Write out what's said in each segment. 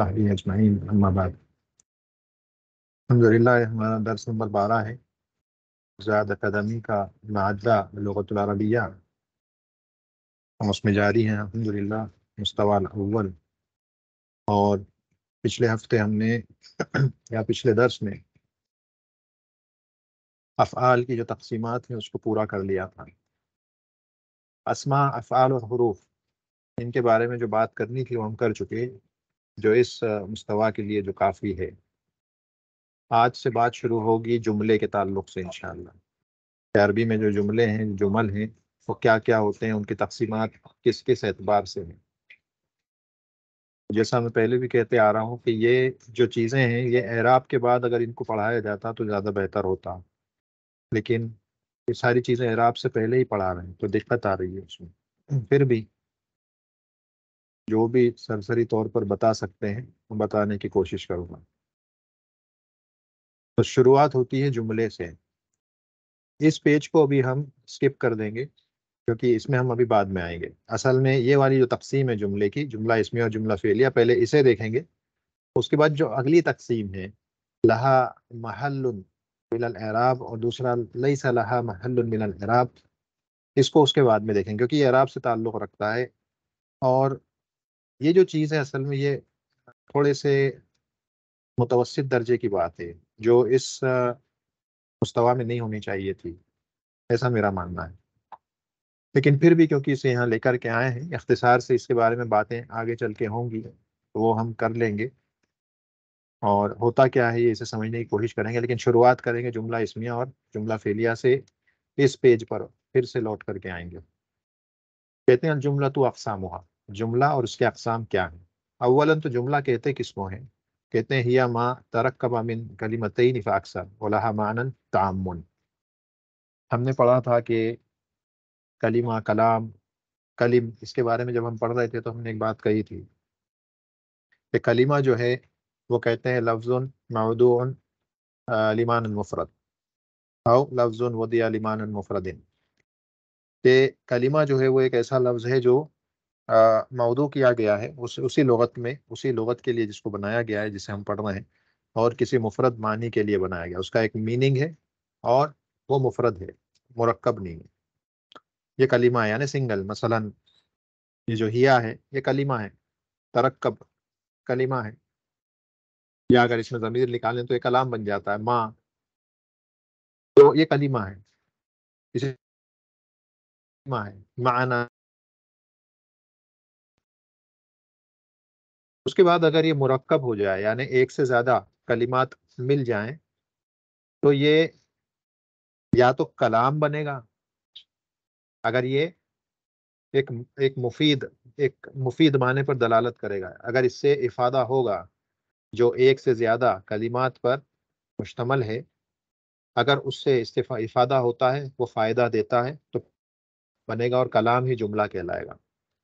साहबी अजमाइन अम्माबाद अलहमदिल्ला हमारा दर्स नंबर बारह है का हम उसमें जारी हैं अलहमदिल्ला मुस्तवाल अव्वल और पिछले हफ्ते हमने या पिछले दर्स में अफ़ाल की जो तकसीमत हैं उसको पूरा कर लिया था असमा अफ़ाल और हरूफ इनके बारे में जो बात करनी थी वो हम कर चुके जो इस मुस्तवा के लिए जो काफ़ी है आज से बात शुरू होगी जुमले के ताल्लुक से इंशाल्लाह अरबी में जो जुमले हैं जुमल हैं वो क्या क्या होते हैं उनकी तकसीमत किस किस एतबार से हैं जैसा मैं पहले भी कहते आ रहा हूँ कि ये जो चीज़ें हैं ये एराब के बाद अगर इनको पढ़ाया जाता तो ज़्यादा बेहतर होता लेकिन ये सारी चीज़ें एराब से पहले ही पढ़ा रहे हैं तो दिक्कत आ रही है उसमें फिर भी जो भी सरसरी तौर पर बता सकते हैं हम बताने की कोशिश करूँगा तो शुरुआत होती है जुमले से इस पेज को अभी हम स्किप कर देंगे क्योंकि इसमें हम अभी बाद में आएंगे असल में ये वाली जो तकसीम है जुमले की जुमला इसमें और जुमला फेलिया पहले इसे देखेंगे उसके बाद जो अगली तकसीम है लहा महल मिनराब और दूसरा लई सलाहा महल एराब इसको उसके बाद में देखेंगे क्योंकि ये अराब से ताल्लुक़ रखता है और ये जो चीज़ है असल में ये थोड़े से मुतवसित दर्जे की बात है जो इस मुस्तवा में नहीं होनी चाहिए थी ऐसा मेरा मानना है लेकिन फिर भी क्योंकि इसे यहाँ लेकर के आए हैं अख्तिसार से इसके बारे में बातें आगे चल के होंगी तो वो हम कर लेंगे और होता क्या है ये इसे समझने की कोशिश करेंगे लेकिन शुरुआत करेंगे जुमला इसमिया और जुमला फेलिया से इस पेज पर फिर से लौट करके आएंगे कहते हैं जुमला तो मुहा जुमला और उसके अकसाम क्या हैं अवला तो जुमला कहते किस्मों हैं कहते हैं हिया माँ तरक कबा मिन कलीमतई निफा अक्सर वलाहा मानन तामुन हमने पढ़ा था कि कलीमा कलाम कलीम इसके बारे में जब हम पढ़ रहे थे तो हमने एक बात कही थी कि कलीमा जो है वो कहते हैं लफ्ज़ मऊदून लिमान मुफरत आओ लफ्ज़ वदिया लिमान मुफरदिन कलीमा जो है वो एक ऐसा लफ्ज़ है जो मऊदू किया गया है उस उसी लगत में उसी लगत के लिए जिसको बनाया गया है जिसे हम पढ़ रहे हैं और किसी मुफरत मानी के लिए बनाया गया उसका एक मीनिंग है और वो मुफरत है मरक्ब नहीं है ये कलीमा है यानी सिंगल मसलन ये जो हिया है ये कलीमा है तरक्ब कलीमा है या अगर इसमें ज़मीर निकालें तो ये कलाम बन जाता है माँ तो ये कलीमा है इसे है माना उसके बाद अगर ये मुरक्ब हो जाए यानी एक से ज़्यादा कलिमात मिल जाएं तो ये या तो कलाम बनेगा अगर ये एक एक मुफीद एक मुफीद माने पर दलालत करेगा अगर इससे इफादा होगा जो एक से ज़्यादा कलिमात पर मुश्तमल है अगर उससे इस्तीफा इफादा होता है वो फ़ायदा देता है तो बनेगा और कलाम ही जुमला कहलाएगा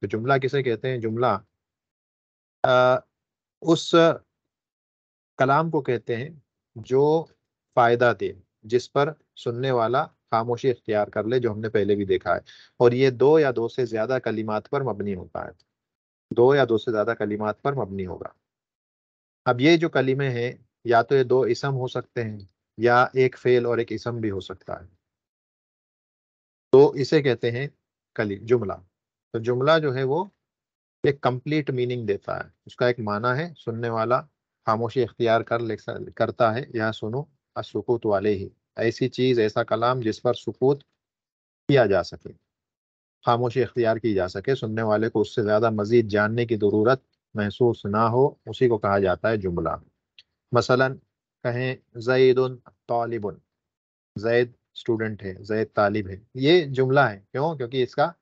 तो जुमला किसे कहते हैं जुमला आ, उस कलाम को कहते हैं जो फ़ायदा दे जिस पर सुनने वाला खामोशी इख्तियार कर ले जो हमने पहले भी देखा है और ये दो या दो से ज़्यादा कलीमात पर मबनी होता है दो या दो से ज़्यादा कलीमात पर मबनी होगा अब ये जो कलीमे हैं या तो ये दो इसम हो सकते हैं या एक फेल और एक इसम भी हो सकता है तो इसे कहते हैं कली जुमला तो जुमला जो है वो एक कंप्लीट मीनिंग देता है उसका एक माना है सुनने वाला खामोशी इख्तियार कर करता है यह सुनो असकूत वाले ही ऐसी चीज़ ऐसा कलाम जिस पर सुकूत किया जा सके खामोशी इख्तियार की जा सके सुनने वाले को उससे ज़्यादा मज़ीद जानने की ज़रूरत महसूस ना हो उसी को कहा जाता है जुमला मसला कहें जैद तालिबन जैद स्टूडेंट है जैद तालिब है ये जुमला है क्यों क्योंकि इसका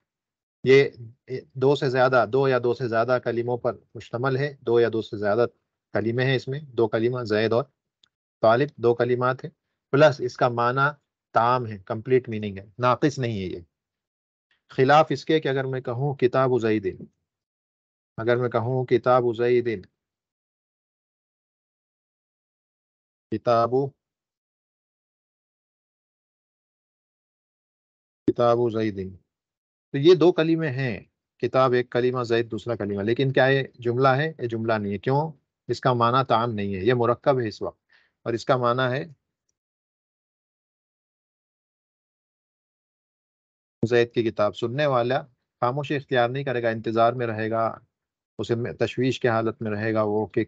ये दो से ज़्यादा दो या दो से ज़्यादा कलीमों पर मुश्तमल है दो या दो से ज़्यादा कलीमे हैं इसमें दो कलीमा जैद और तालिब दो कलीमात है प्लस इसका माना ताम है कंप्लीट मीनिंग है नाकिस नहीं है ये खिलाफ इसके कि अगर मैं कहूँ किताब उजैदिन अगर मैं कहूँ किताब किताब किताबु किताबु जईदिन तो ये दो कलीमे हैं किताब एक कलीमा जैद दूसरा कलीमा लेकिन क्या ये जुमला है ये जुमला नहीं है क्यों इसका माना ताम नहीं है ये मुरक्कब है इस वक्त और इसका माना है जैद की किताब सुनने वाला खामोशी इख्तियार नहीं करेगा इंतज़ार में रहेगा उसे तशवीश की हालत में रहेगा वो कि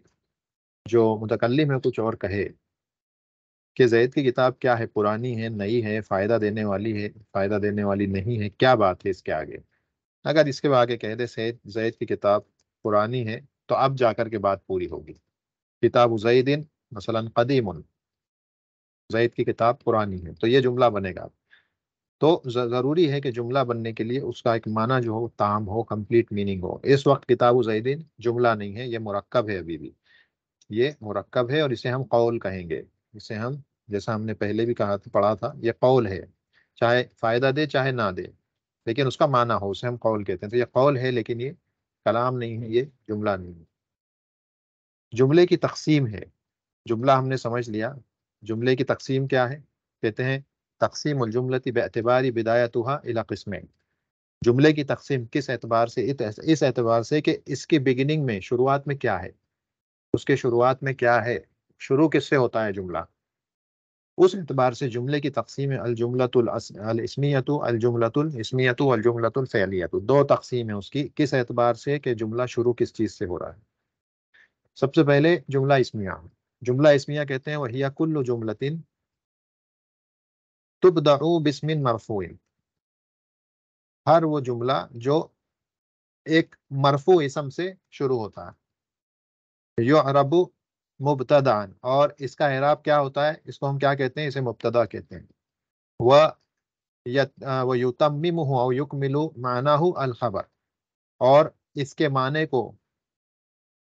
जो मुतकलम है कुछ और कहे कि जैद की किताब क्या है पुरानी है नई है फ़ायदा देने वाली है फ़ायदा देने वाली नहीं है क्या बात है इसके आगे अगर इसके आगे कह दे सैद जैद की किताब पुरानी है तो अब जाकर के बात पूरी होगी किताब उजैदिन मसलन कदीम जैद की किताब पुरानी है तो ये जुमला बनेगा तो ज़रूरी है कि जुमला बनने के लिए उसका एक माना जो हो ताम हो कंप्लीट मीनिंग हो इस वक्त किताब जैदीन जुमला नहीं है ये मरकब है अभी भी ये मरकब है और इसे हम कौल कहेंगे इसे हम जैसा हमने पहले भी कहा था पढ़ा था यह कौल है चाहे फ़ायदा दे चाहे ना दे लेकिन उसका माना हो उसे हम कौल कहते हैं तो यह कौल है लेकिन ये कलाम नहीं है ये जुमला नहीं है जुमले की तकसीम है जुमला हमने समझ लिया जुमले की तकसीम क्या है कहते हैं तकसीम उलजुमलती बिदाया तो इला जुमले की तकसीम किस एतबार से इस एतबार से कि इसके बिगिनिंग में शुरुआत में क्या है उसके शुरुआत में क्या है शुरू किससे होता है जुमला उस एतबार से जुमले की तकसीम अलजुमलतुलस्मियत अलजुमलतुलस्मियत दो तकसीम है उसकी किस एतबार से कि जुमला शुरू किस चीज़ से हो रहा है सबसे पहले जुमला इसमिया जुमला इसमिया कहते हैं वही कुल्लु जुमलतिन दू बिस्मिन मरफोइन हर वो जुमला जो एक मरफू इसम से शुरू होता है यो अरबू मुबतदान और इसका एराब क्या होता है इसको हम क्या कहते हैं इसे मुबतदा कहते हैं वह वह युतमी और युक मिलू माना अलखबर और इसके माने को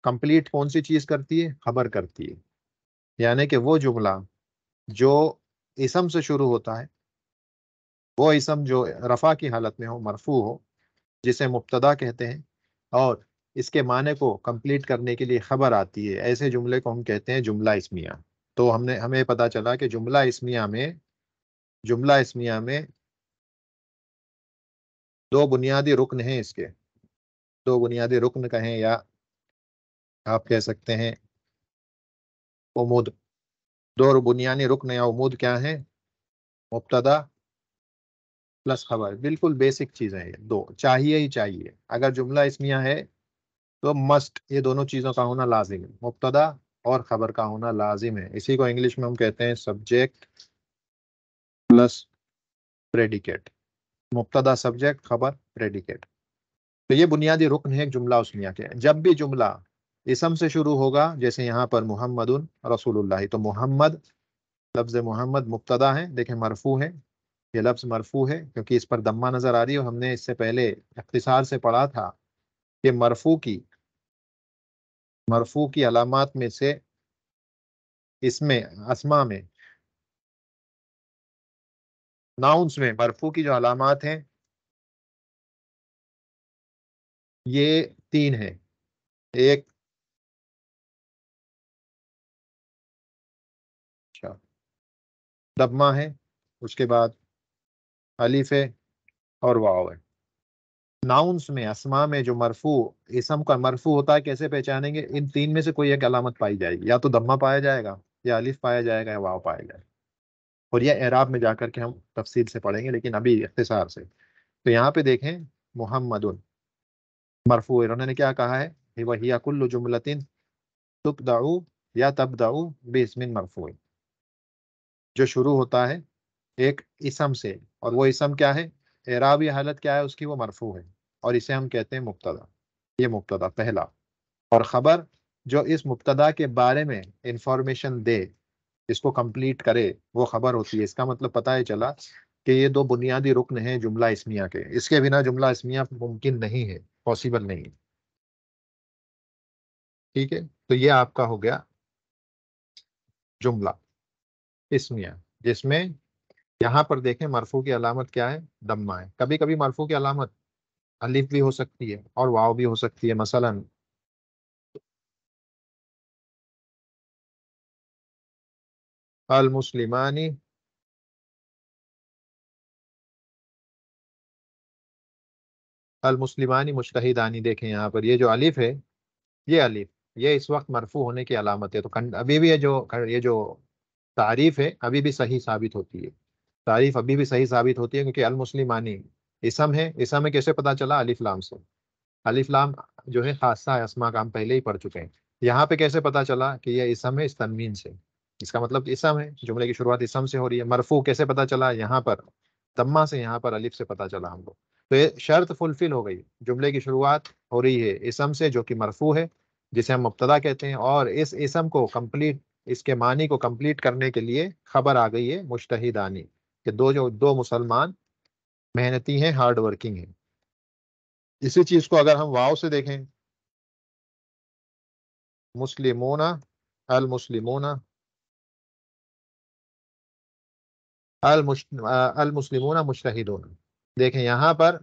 कंप्लीट कौन सी चीज़ करती है खबर करती है यानी कि वो जुमला जो इसम से शुरू होता है वो इसम जो रफ़ा की हालत में हो मरफू हो जिसे मुबतदा कहते हैं और इसके माने को कंप्लीट करने के लिए खबर आती है ऐसे जुमले को हम कहते हैं जुमला इसमिया तो हमने हमें पता चला कि जुमला इसमिया में जुमला इसमिया में दो बुनियादी रुकन हैं इसके दो बुनियादी रुकन कहें या आप कह सकते हैं उमूद दो बुनियादी रुकन या उमूद क्या हैं मुबतदा प्लस खबर बिल्कुल बेसिक चीज़ें हैं दो चाहिए ही चाहिए अगर जुमला इसमिया है तो मस्ट ये दोनों चीज़ों का होना लाजिम है मुबतदा और ख़बर का होना लाजिम है इसी को इंग्लिश में हम कहते हैं सब्जेक्ट प्लस प्रेडिकेट मुबतदा सब्जेक्ट खबर प्रेडिकेट तो ये बुनियादी रुकन है जुमला उसमिया के जब भी जुमला इसम से शुरू होगा जैसे यहाँ पर मोहम्मद रसूलुल्लाह तो मोहम्मद लफ्ज़ मोहम्मद मुबतदा है देखें मरफू है ये लफ्ज़ मरफू है क्योंकि इस पर दम्मा नज़र आ रही है हमने इससे पहले अख्तिसार से पढ़ा था कि मरफू की मरफू की अलामत में से इसमें असमा में नाउंस में मरफू की जो अलामत हैं ये तीन है एक दबमा अच्छा, है उसके बाद अलीफ है और वाव है नाउन्स में असमा में जो मरफू इसम का मरफू होता है कैसे पहचानेंगे इन तीन में से कोई एक अलामत पाई जाएगी या तो दम्मा पाया जाएगा या अलिफ पाया जाएगा या वाव पाया जाएगा और यह एराब में जाकर के हम तफसील से पढ़ेंगे लेकिन अभी इख्तिसार से तो यहाँ पे देखें मोहम्मद मरफू इन्होंने क्या कहा है वही अकुल्लु जुमलतिन तुबदाऊ या दाऊ बेसमिन मरफू जो शुरू होता है एक इसम से और वो इसम क्या है एराबी हालत क्या है उसकी वो मरफू है और इसे हम कहते हैं मुबतदा ये मुबतदा पहला और ख़बर जो इस मुबतदा के बारे में इंफॉर्मेशन दे इसको कंप्लीट करे वो ख़बर होती है इसका मतलब पता ही चला कि ये दो बुनियादी रुकन हैं जुमला इसमिया के इसके बिना जुमला इसमिया मुमकिन नहीं है पॉसिबल नहीं ठीक है तो ये आपका हो गया जुमला इसमिया जिसमें यहाँ पर देखें मरफू की अलामत क्या है दम्मा है कभी कभी मरफू की अलामत अलिफ भी हो सकती है और वाव भी हो सकती है मसलन अल मुस्लिमानी अल मुस्लिमानी मुश्तहिदानी देखें यहाँ पर ये जो अलिफ है ये अलिफ ये इस वक्त मरफू होने की अलामत है तो अभी भी ये जो ये जो तारीफ है अभी भी सही साबित होती है तारीफ अभी भी सही साबित होती है क्योंकि अल मुस्लिमानी इसम है इसम में कैसे पता चला अलिफ लाम से अलिफ लाम जो है खासा है इसमा का हम पहले ही पढ़ चुके हैं यहाँ पे कैसे पता चला कि यह इसम है इस तनवीन से इसका मतलब इसम है जुमले की शुरुआत इसम से हो रही है मरफू कैसे पता चला यहाँ पर तम्मा से यहाँ पर अलिफ से पता चला हमको तो ये शर्त फुलफिल हो गई जुमले की शुरुआत हो रही है इसम से जो कि मरफू है जिसे हम मुबतदा कहते हैं और इस इसम को कम्प्लीट इसके मानी को कम्प्लीट करने के लिए खबर आ गई है मुश्तहिदानी कि दो जो दो मुसलमान मेहनती हैं हार्ड वर्किंग है इसी चीज को अगर हम वाव से देखें मुस्लिमोना अल मुस्लिमोना अल अल मुस्लिमोना मुश्तहिदोना देखें यहाँ पर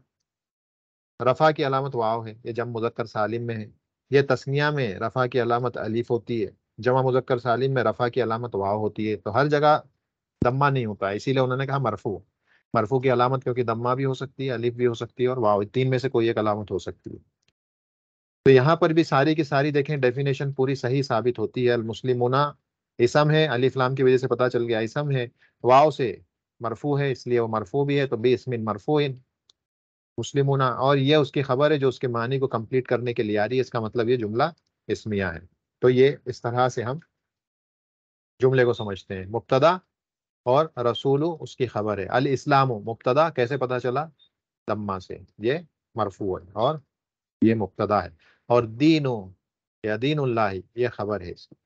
रफ़ा की अलामत वाव है ये जम मुजक्कर सालिम में है ये तस्निया में रफ़ा की अलामत अलीफ होती है जमा मुजक्कर सालिम में रफ़ा की अलामत वाव होती है तो हर जगह दम्मा नहीं होता है इसीलिए उन्होंने कहा मरफू मरफू की अलामत क्योंकि दम्मा भी हो सकती है अलिफ भी हो सकती है और वाव तीन में से कोई एक अलामत हो सकती है तो यहाँ पर भी सारी की सारी देखें डेफिनेशन पूरी सही साबित होती है अलमुस्लिमुना इसम है इस्लाम की वजह से पता चल गया इसम है वाव से मरफू है इसलिए वो मरफू भी है तो बे इसमिन इन मुस्लिमुना और यह उसकी खबर है जो उसके मानी को कंप्लीट करने के लिए आ रही है इसका मतलब ये जुमला इसमिया है तो ये इस तरह से हम जुमले को समझते हैं मुबतदा और रसूलू उसकी खबर है अल इस्लाम मुबतदा कैसे पता चला लम्मा से ये मरफू है और ये मुबतदा है और दीनो या दीन ये खबर है इसकी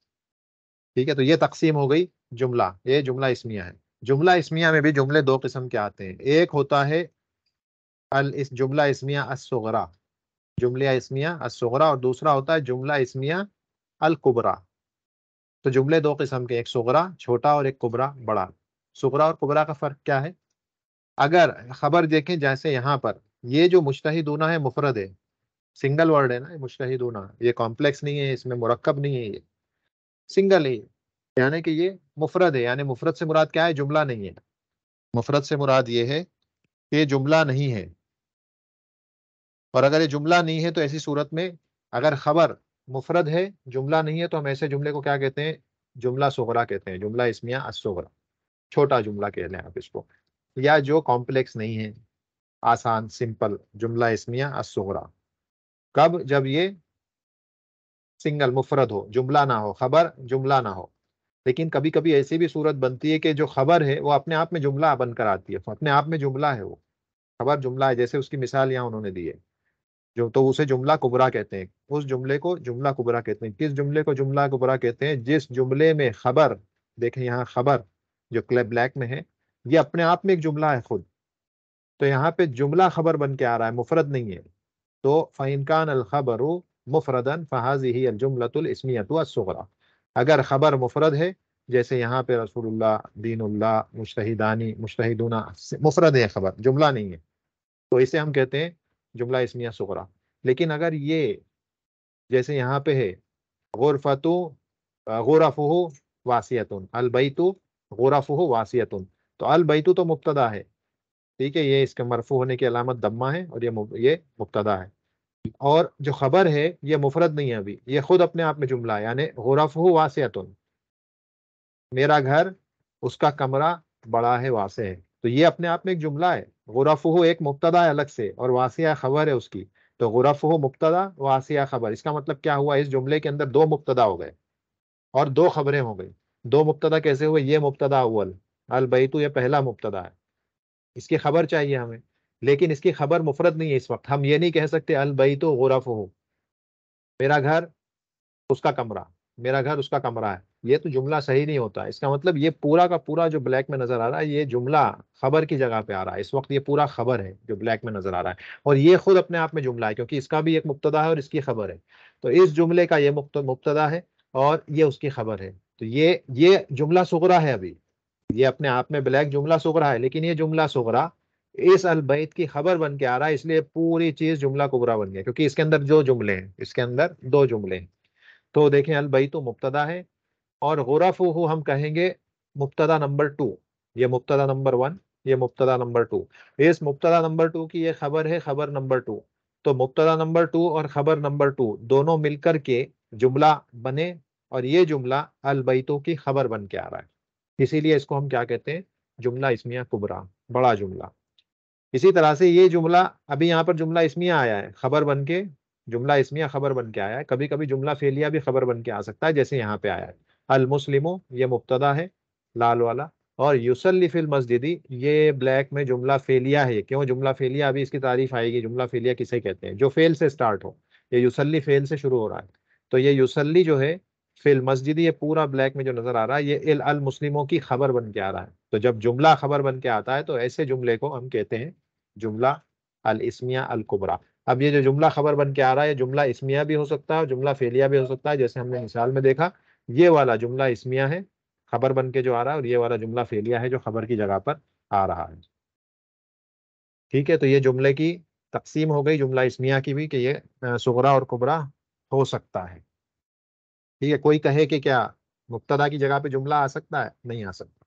ठीक है तो ये तकसीम हो गई जुमला ये जुमला इसमिया है जुमला इसमिया में भी जुमले दो किस्म के आते हैं एक होता है अल इस जुमला इसमिया असगरा जुमला इसमिया असगरा और दूसरा होता है जुमला इसमिया अलकुबरा तो जुमले दो किस्म के एक सुगरा छोटा और एक कुबरा बड़ा सुगरा और कुबरा का फ़र्क क्या है अगर खबर देखें जैसे यहाँ पर ये जो मुश्तहिदूना है मुफरद है सिंगल वर्ड है ना ये मुश्तहिदूना ये कॉम्प्लेक्स नहीं है इसमें मरकब नहीं है ये सिंगल है यानी कि ये मुफरद है यानी मुफरत से मुराद क्या है जुमला नहीं है मुफरत से मुराद ये है कि ये जुमला नहीं है और अगर ये जुमला नहीं है तो ऐसी सूरत में अगर खबर मुफरद है जुमला नहीं है तो हम ऐसे जुमले को क्या कहते हैं जुमला सोगरा कहते हैं जुमला इसमिया असोगरा छोटा जुमला कह लें आप इसको या जो कॉम्प्लेक्स नहीं है आसान सिंपल जुमला इसमिया असोरा कब जब ये सिंगल मुफरद हो जुमला ना हो खबर जुमला ना हो लेकिन कभी कभी ऐसी भी सूरत बनती है कि जो खबर है वो अपने आप में जुमला बनकर आती है अपने आप में जुमला है वो खबर जुमला है जैसे उसकी मिसाल यहाँ उन्होंने दी है जो तो उसे जुमला कुबरा कहते हैं उस जुमले को जुमला कुबरा कहते हैं किस जुमले को जुमला कुबरा कहते हैं जिस जुमले में खबर देखें यहाँ खबर जो क्लब ब्लैक में है ये अपने आप में एक जुमला है खुद तो यहाँ पे जुमला खबर बन के आ रहा है मुफरद नहीं है तो फ़ैनकान अलखबर मुफरदन फ़हाजी ही अलजुमलतुलस्मियतरा अगर ख़बर मुफरद है जैसे यहाँ पे रसूलुल्लाह दीनुल्लाह मुश्तहिदानी मुश्तहिदूना मुफरद है खबर जुमला नहीं है तो इसे हम कहते हैं जुमला इसमिया सुगरा लेकिन अगर ये जैसे यहाँ पे है गुरफतु गुरफ़ वासियतुन अलबैतु गोराफ वासियतुन तो अल बैतु तो मुबतदा है ठीक है ये इसके मरफू होने की अलामत दम्मा है और ये ये मुबतदा है और जो खबर है ये मुफरत नहीं है अभी ये खुद अपने आप में जुमला है यानी गोराफ वासियतुन मेरा घर उसका कमरा बड़ा है वासे है तो ये अपने आप में एक जुमला है गोराफ एक मुबतदा है अलग से और वासिया खबर है उसकी तो गोराफ मुबतदा वासिया खबर इसका मतलब क्या हुआ इस जुमले के अंदर दो मुबतदा हो गए और दो खबरें हो गई दो मुबतदा कैसे हुए ये मुबतदा अव्वल बैतु ये पहला मुबतदा है इसकी खबर चाहिए हमें लेकिन इसकी खबर मुफरत नहीं है इस वक्त हम ये नहीं कह सकते बैतु गुरफ हो मेरा घर उसका कमरा मेरा घर उसका कमरा है ये तो जुमला सही नहीं होता इसका मतलब ये पूरा का पूरा जो ब्लैक में नजर आ रहा है ये जुमला खबर की जगह पे आ रहा है इस वक्त ये पूरा खबर है जो ब्लैक में नजर आ रहा है और ये खुद अपने आप में जुमला है क्योंकि इसका भी एक मुबतदा है और इसकी खबर है तो इस जुमले का ये मुबतदा है और ये उसकी खबर है तो ये ये जुमला सुगरा है अभी ये अपने आप में ब्लैक जुमला सुगरा है लेकिन ये जुमला सुगरा इस अलबैत की खबर बन के आ रहा है इसलिए पूरी चीज जुमला कुबरा बन गया क्योंकि इसके अंदर जो जुमले हैं इसके अंदर दो जुमले हैं तो देखें अलबैत मुबतदा है और गुरफ हम कहेंगे मुबतदा नंबर टू ये मुबतदा नंबर वन ये मुबतदा नंबर टू इस मुबतदा नंबर टू की ये खबर है खबर नंबर टू तो मुबतदा नंबर टू और खबर नंबर टू दोनों मिलकर के जुमला बने और ये जुमला अलबैतों की खबर बन के आ रहा है इसीलिए इसको हम क्या कहते हैं जुमला इसमिया कुबरा बड़ा जुमला इसी तरह से ये जुमला अभी यहाँ पर जुमला इसमिया आया है खबर बन के जुमला इसमिया खबर बन के आया है कभी कभी जुमला फेलिया भी खबर बन के आ सकता है जैसे यहाँ पे आया है अल मुस्लिमो ये मुबतदा है लाल वाला और यूसलिफिल मस्जिदी ये ब्लैक में जुमला फेलिया है क्यों जुमला फेलिया अभी इसकी तारीफ आएगी जुमला फेलिया किसे कहते हैं जो फेल से स्टार्ट हो ये यूसली फेल से शुरू हो रहा है तो ये यूसली जो है फिल मस्जिद ये पूरा ब्लैक में जो नजर आ रहा है ये इल अल मुस्लिमों की खबर बन के आ रहा है तो जब जुमला खबर बन के आता है तो ऐसे जुमले को हम कहते हैं जुमला अल इसमिया अल कुबरा अब ये जो जुमला खबर बन के आ रहा है जुमला इसमिया भी हो सकता है और जुमला फेलिया भी हो सकता है जैसे हमने मिसाल में देखा ये वाला जुमला इसमिया है खबर बन के जो आ रहा है और ये वाला जुमला फेलिया है जो खबर की जगह पर आ रहा है ठीक है तो ये जुमले की तकसीम हो गई जुमला इसमिया की भी कि ये सुगरा और कुबरा हो सकता है ठीक है कोई कहे कि क्या मुबतदा की जगह पे जुमला आ सकता है नहीं आ सकता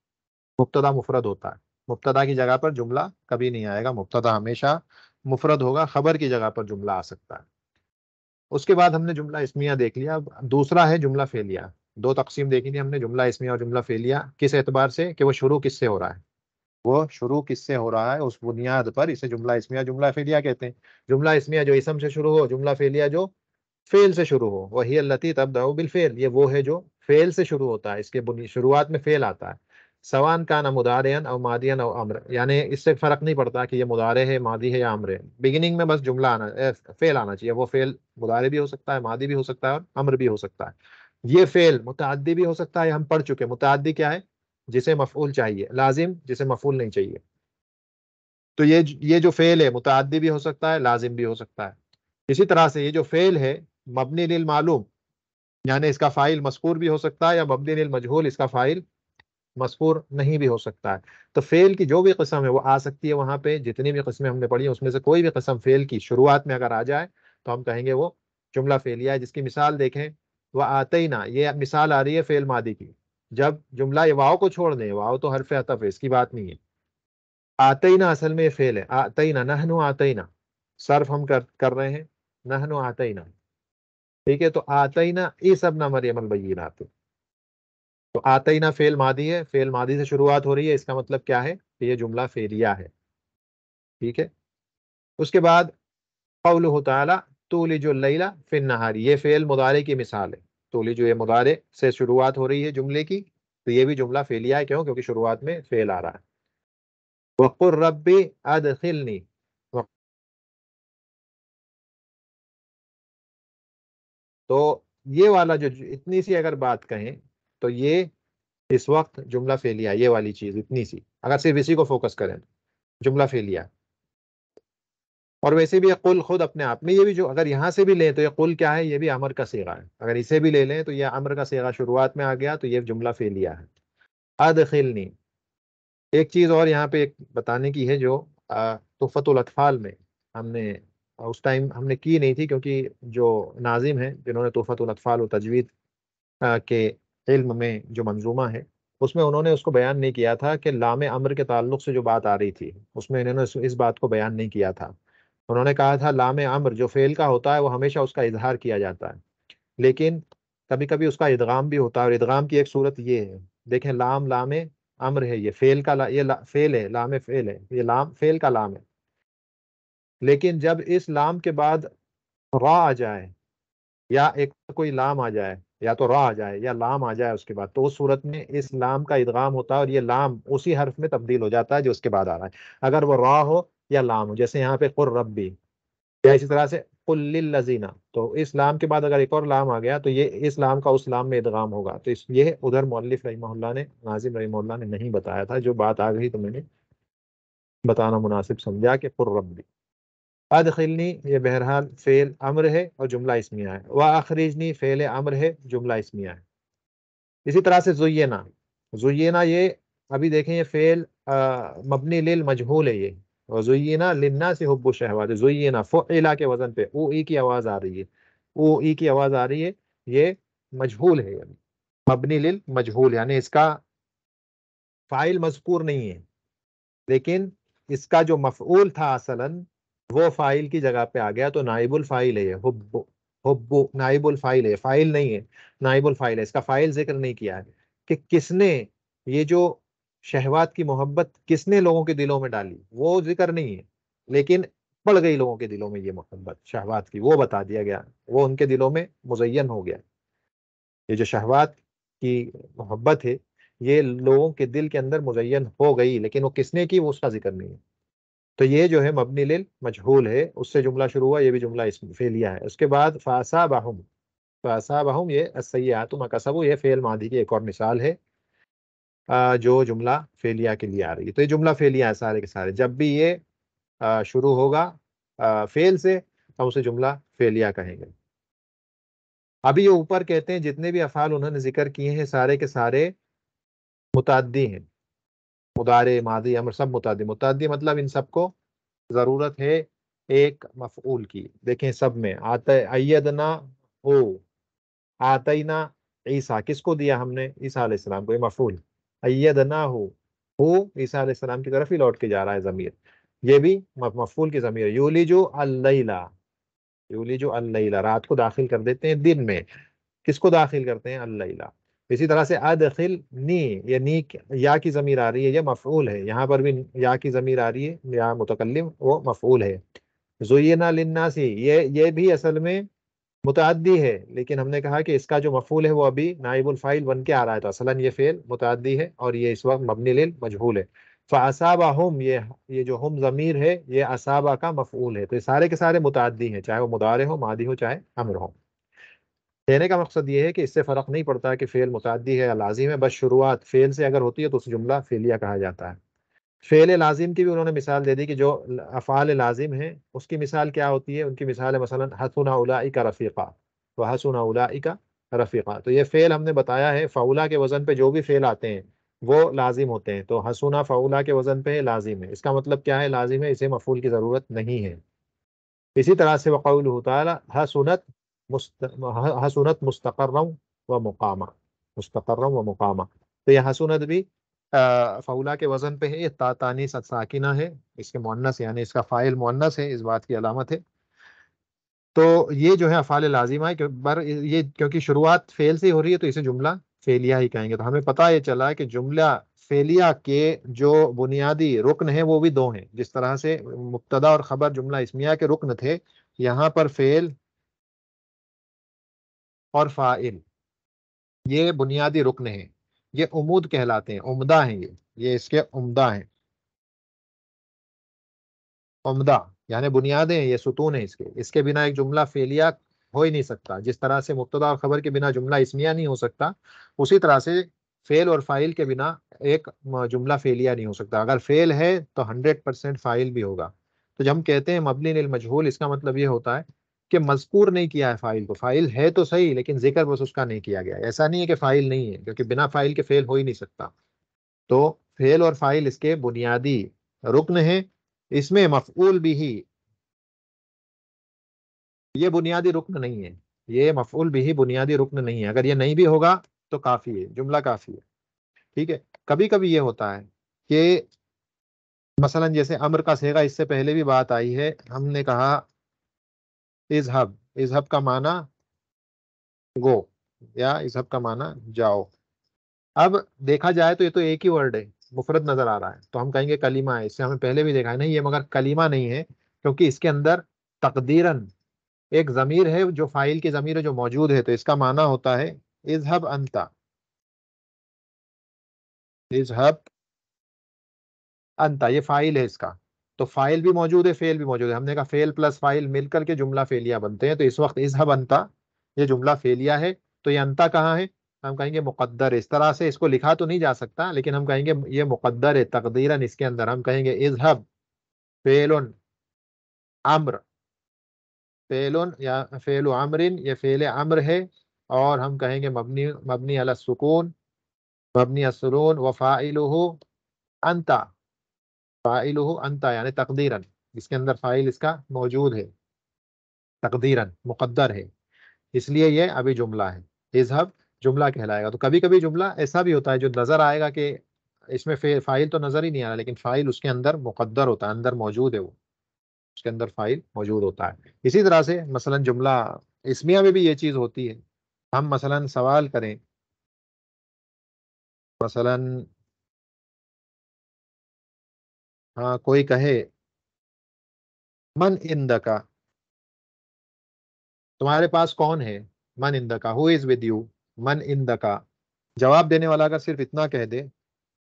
मुबतदा मुफरद होता है मुबतदा की जगह पर जुमला कभी नहीं आएगा मुबतदा हमेशा मुफरद होगा खबर की जगह पर जुमला आ सकता है उसके बाद हमने जुमला इसमिया देख लिया अब दूसरा है जुमला फेलिया दो तकसीम देखी थी हमने जुमला इसमिया और जुमला फेलिया किस एतबार से कि वो शुरू किससे हो रहा है वो शुरू किससे हो रहा है उस बुनियाद पर इसे जुमला इसमिया जुमला फेलिया कहते हैं जुमला इसमिया जो इसम से शुरू हो जुमला फेलिया जो फेल से शुरू हो वही लती तब बिलफेल फेल ये वो है जो फेल से शुरू होता है इसके बुनियाद शुरुआत में फेल आता है सवान का ना मुदारेन और मादियन और अम्र यानी इससे फ़र्क नहीं पड़ता कि ये मुदारे है मादी है या अम्र है बिगिनिंग में बस जुमला आना ए, फेल आना चाहिए वो फेल मुदारे भी हो सकता है मादी भी हो सकता है और अम्र भी हो सकता है ये फेल मुतदी भी हो सकता है हम पढ़ चुके मुतदी क्या है जिसे मफूल चाहिए लाजिम जिसे मफूल नहीं चाहिए तो ये ये जो फेल है मुतादी भी हो सकता है लाजिम भी हो सकता है इसी तरह से ये जो फेल है मबनी नील मालूम यानी इसका फ़ाइल मस्कूर भी हो सकता है या मबनी नील मजहूल इसका फ़ाइल मस्कूर नहीं भी हो सकता है तो फ़ेल की जो भी कस्म है वो आ सकती है वहाँ पे जितनी भी कस्में हमने पढ़ी उसमें से कोई भी कस्म फ़ेल की शुरुआत में अगर आ जाए तो हम कहेंगे वो जुमला फ़ेलिया है जिसकी मिसाल देखें वह आते ही ना ये मिसाल आ रही है फ़ेल मादी की जब जुमला ये वाव को छोड़ दें वाव तो हरफ अतफ है इसकी बात नहीं है आते ही ना असल में ये फ़ेल है आते ही ना नहनु आते ही ना सर्फ हम कर कर रहे हैं नहनु आते ही ना ठीक है तो आता ही ना ये सब ना मरियम अलबीनात तो आता ही ना फेल मादी है फेल मादी से शुरुआत हो रही है इसका मतलब क्या है कि तो ये जुमला फेलिया है ठीक है उसके बाद कौल तला तोली जो लैला फिन नहारी ये फेल मुदारे की मिसाल है तोली जो ये मुदारे से शुरुआत हो रही है जुमले की तो ये भी जुमला फेलिया है क्यों क्योंकि शुरुआत में फेल आ रहा है वक्र रबी अदिलनी तो ये वाला जो इतनी सी अगर बात कहें तो ये इस वक्त जुमला फेलिया ये वाली चीज इतनी सी अगर सिर्फ इसी को फोकस करें जुमला फेलिया और वैसे भी ये कुल खुद अपने आप में ये भी जो अगर यहाँ से भी लें तो ये कुल क्या है ये भी अमर का सेगा है अगर इसे भी ले लें तो ये अमर का सेगा शुरुआत में आ गया तो ये जुमला फेलिया है अदखिलनी एक चीज़ और यहाँ पे एक बताने की है जो तुफ़तुल अतफाल में हमने उस टाइम हमने की नहीं थी क्योंकि जो नाजिम हैं जिन्होंने तोहफ़तफ़ाल व तजवीद के इल्म में जो मंजूमा है उसमें उन्होंने उसको बयान नहीं किया था कि लाम अमर के ताल्लुक से जो बात आ रही थी उसमें इन्होंने इस बात को बयान नहीं किया था उन्होंने कहा था लाम अमर जो फ़ेल का होता है वो हमेशा उसका इजहार किया जाता है लेकिन कभी कभी उसका इदगाम भी होता है और इदगाम की एक सूरत ये है देखें लाम लाम अमर है ये फ़ेल का ला ये ला, फ़ेल है लाम फ़ेल है ये लाम फ़ेल का लाम है लेकिन जब इस लाम के बाद रा आ जाए या एक तो कोई लाम आ जाए या तो रा आ जाए या लाम आ जाए उसके बाद तो उस सूरत में इस लाम का इदगाम होता है और ये लाम उसी हर्फ में तब्दील हो जाता है जो उसके बाद आ रहा है अगर वो रा हो या लाम हो जैसे यहाँ पे कुर रबी या इसी तरह से कुल्लजीना तो इस लाम के बाद अगर एक और लाम आ गया तो ये इस लाम का उस लाम में इदगाम होगा तो इस ये उधर मौलिफ रही ने नाजिम रही ने नहीं बताया था जो बात आ गई तो मैंने बताना मुनासिब समझा कि कुर रबी अदखिलनी ये बहरहाल फ़ेल अमर है और जुमला इसमिया है व आखरीजनी फ़ेल अमर है जुमला इसमिया है इसी तरह से जुयना जुयना ये अभी देखें ये फ़ेल मबनी लिल मजहूल है ये और जुयना लिन्ना से हब्बु शहवात जुयना फ़िला के वज़न पे ओ ई की आवाज़ आ रही है ओ ई की आवाज़ आ रही है ये मजहूल है यानी मबनी लिल मजहूल यानी इसका फ़ाइल मजकूर नहीं है लेकिन इसका जो मफूल था असलन वो फाइल की जगह पे आ गया तो नाइबुल फाइल है ये हुब्बो हुब्बो नाइबुल फाइल है फाइल नहीं है नाइबुल फाइल है इसका फाइल जिक्र नहीं किया है कि किसने ये जो शहवात की मोहब्बत किसने लोगों के दिलों में डाली वो जिक्र नहीं है लेकिन पड़ गई लोगों के दिलों में ये मोहब्बत शहवात की वो बता दिया गया वो उनके दिलों में मुजयन हो गया ये जो शहवात की मोहब्बत है ये लोगों के दिल के अंदर मुजयन हो गई लेकिन वो किसने की वो उसका जिक्र नहीं है तो ये जो है मबनी लिल मजहूल है उससे जुमला शुरू हुआ ये भी जुमला इसमें फेलिया है उसके बाद फासा बहुम फासा बहुम ये असैयात मकसब ये फेल मादी की एक और मिसाल है जो जुमला फेलिया के लिए आ रही है तो ये जुमला फेलिया है सारे के सारे जब भी ये शुरू होगा फेल से हम उसे जुमला फेलिया कहेंगे अभी ये ऊपर कहते हैं जितने भी अफ़ाल उन्होंने जिक्र किए हैं सारे के सारे मुतदी हैं मुदारे माजी अमर सब मुतादी मुतादी मतलब इन सबको ज़रूरत है एक मफूल की देखें सब में आत अयदना हो आतना ईसा किसको दिया हमने ईसा आसमाम को मफूल अयदना हो हो ईसा आसमाम की तरफ ही लौट के जा रहा है ज़मीर ये भी मफूल की ज़मीर यूली जो अल्ला यूली जो अल्ला रात को दाखिल कर देते हैं दिन में किसको दाखिल करते हैं अल्ला इसी तरह से अदखिल नी ये नी या की ज़मीर आ रही है यह मफूल है यहाँ पर भी या की ज़मीर आ रही है या मुतकलम वो मफूल है जुयना लन्नासी ये ये भी असल में मुतदी है लेकिन हमने कहा कि इसका जो मफूल है वो अभी नाइबुलफ़ाइल बन के आ रहा है तो असला ये फ़ेल मुतदी है और ये इस वक्त मबनी लिल मजहूल है फ़ासाबा हम ये ये जो हम ज़मीर है ये असाबा का मफूल है तो ये सारे के सारे मुतदी हैं चाहे वो मुदारे हो मादी हो चाहे अमर हो कहने का मकसद ये है कि इससे फ़र्क नहीं पड़ता कि फ़ेल मुतदी है या लाजिम है बस शुरुआत फ़ेल से अगर होती है तो उस जुमला फ़ेलिया कहा जाता है फ़ेल लाजिम की भी उन्होंने मिसाल दे दी कि जो अफ़ाल लाजिम है उसकी मिसाल क्या होती है उनकी मिसाल है मसला हसुना उलाई का रफ़ीक़ा तो हसना उलाई का रफ़ीक़ा तो ये फ़ेल हमने बताया है फ़ाउला के वज़न पर जो भी फ़ेल आते हैं वो लाजिम होते हैं तो हसना फ़ाउला के वज़न पर लाजिम है इसका मतलब क्या है लाजिम है इसे मफूल की ज़रूरत नहीं है इसी तरह से वक़ाउल हसनत मुस्त मुस्तकर व मुकामा मुस्तकर व मुकामा तो यह हसूनत भी फ़ौला के वज़न पे है ये तातानी साकिना है इसके मुन्नस यानी इसका फ़ाइल मुन्नस है इस बात की अलामत है तो ये जो है अफ़ाल लाजिमा है पर ये क्योंकि शुरुआत फेल से हो रही है तो इसे जुमला फेलिया ही कहेंगे तो हमें पता ये चला है कि जुमला फेलिया के जो बुनियादी रुकन है वो भी दो हैं जिस तरह से मुबतदा और ख़बर जुमला इसमिया के रुकन थे यहाँ पर फेल और फ़ाइल ये बुनियादी रुकन हैं ये उमूद कहलाते हैं उमदा हैं ये ये इसके उमदा हैं उमदा यानी बुनियादें हैं ये सुतून है इसके इसके बिना एक जुमला फेलिया हो ही नहीं सकता जिस तरह से मुबतदा और खबर के बिना जुमला इसमिया नहीं हो सकता उसी तरह से फेल और फाइल के बिना एक जुमला फेलिया नहीं हो सकता अगर फेल है तो हंड्रेड परसेंट फाइल भी होगा तो जब हम कहते हैं मबलिन मजहूल इसका मतलब ये होता है कि मजकूर नहीं किया है फाइल को फाइल है तो सही लेकिन जिक्र बस उसका नहीं किया गया ऐसा नहीं है कि फाइल नहीं है क्योंकि बिना फाइल के फेल हो ही नहीं सकता तो फेल और फाइल इसके बुनियादी रुकन है इसमें मफूल भी ही ये बुनियादी रुकन नहीं है ये मफूल भी ही बुनियादी रुकन नहीं है अगर ये नहीं भी होगा तो काफ़ी है जुमला काफ़ी है ठीक है कभी कभी ये होता है कि मसलन जैसे अमर का सेगा इससे पहले भी बात आई है हमने कहा इज हब इज हब का माना गो या इज हब का माना जाओ अब देखा जाए तो ये तो एक ही वर्ड है मुफरत नजर आ रहा है तो हम कहेंगे कलीमा है इससे हमें पहले भी देखा है नहीं ये मगर कलीमा नहीं है क्योंकि इसके अंदर तकदीरन एक ज़मीर है जो फाइल की ज़मीर है जो मौजूद है तो इसका माना होता है इजहब अंता हब अंता ये फाइल है इसका तो फाइल भी मौजूद है फेल भी मौजूद है हमने कहा फेल प्लस फाइल मिलकर के जुमला फेलिया बनते हैं तो इस वक्त इजहब अंता ये जुमला फेलिया है तो ये अंता कहाँ है हम कहेंगे मुकद्दर इस तरह से इसको लिखा तो नहीं जा सकता लेकिन हम कहेंगे ये मुकद्दर है तकदीरन इसके अंदर हम कहेंगे इजहब फेल अम्र फेल या फेल अमरिन ये फेल अम्र है और हम कहेंगे मबनी मबनी अलसकून मबनी असरून वफ़ाइल अंता फ़ाइल अंता यानी तकदीरन इसके अंदर फ़ाइल इसका मौजूद है तकदीरन मुकद्दर है इसलिए ये अभी जुमला है इजहब जुमला कहलाएगा तो कभी कभी जुमला ऐसा भी होता है जो नज़र आएगा कि इसमें फ़ाइल तो नज़र ही नहीं आ रहा लेकिन फ़ाइल उसके अंदर मुकद्दर होता है अंदर मौजूद है वो उसके अंदर फ़ाइल मौजूद होता है इसी तरह से मसलन जुमला इसमिया में भी ये चीज़ होती है हम मसलन सवाल करें मसलन हाँ कोई कहे मन इंद का तुम्हारे पास कौन है मन इंद का हु इज विद यू मन इंद का जवाब देने वाला अगर सिर्फ इतना कह दे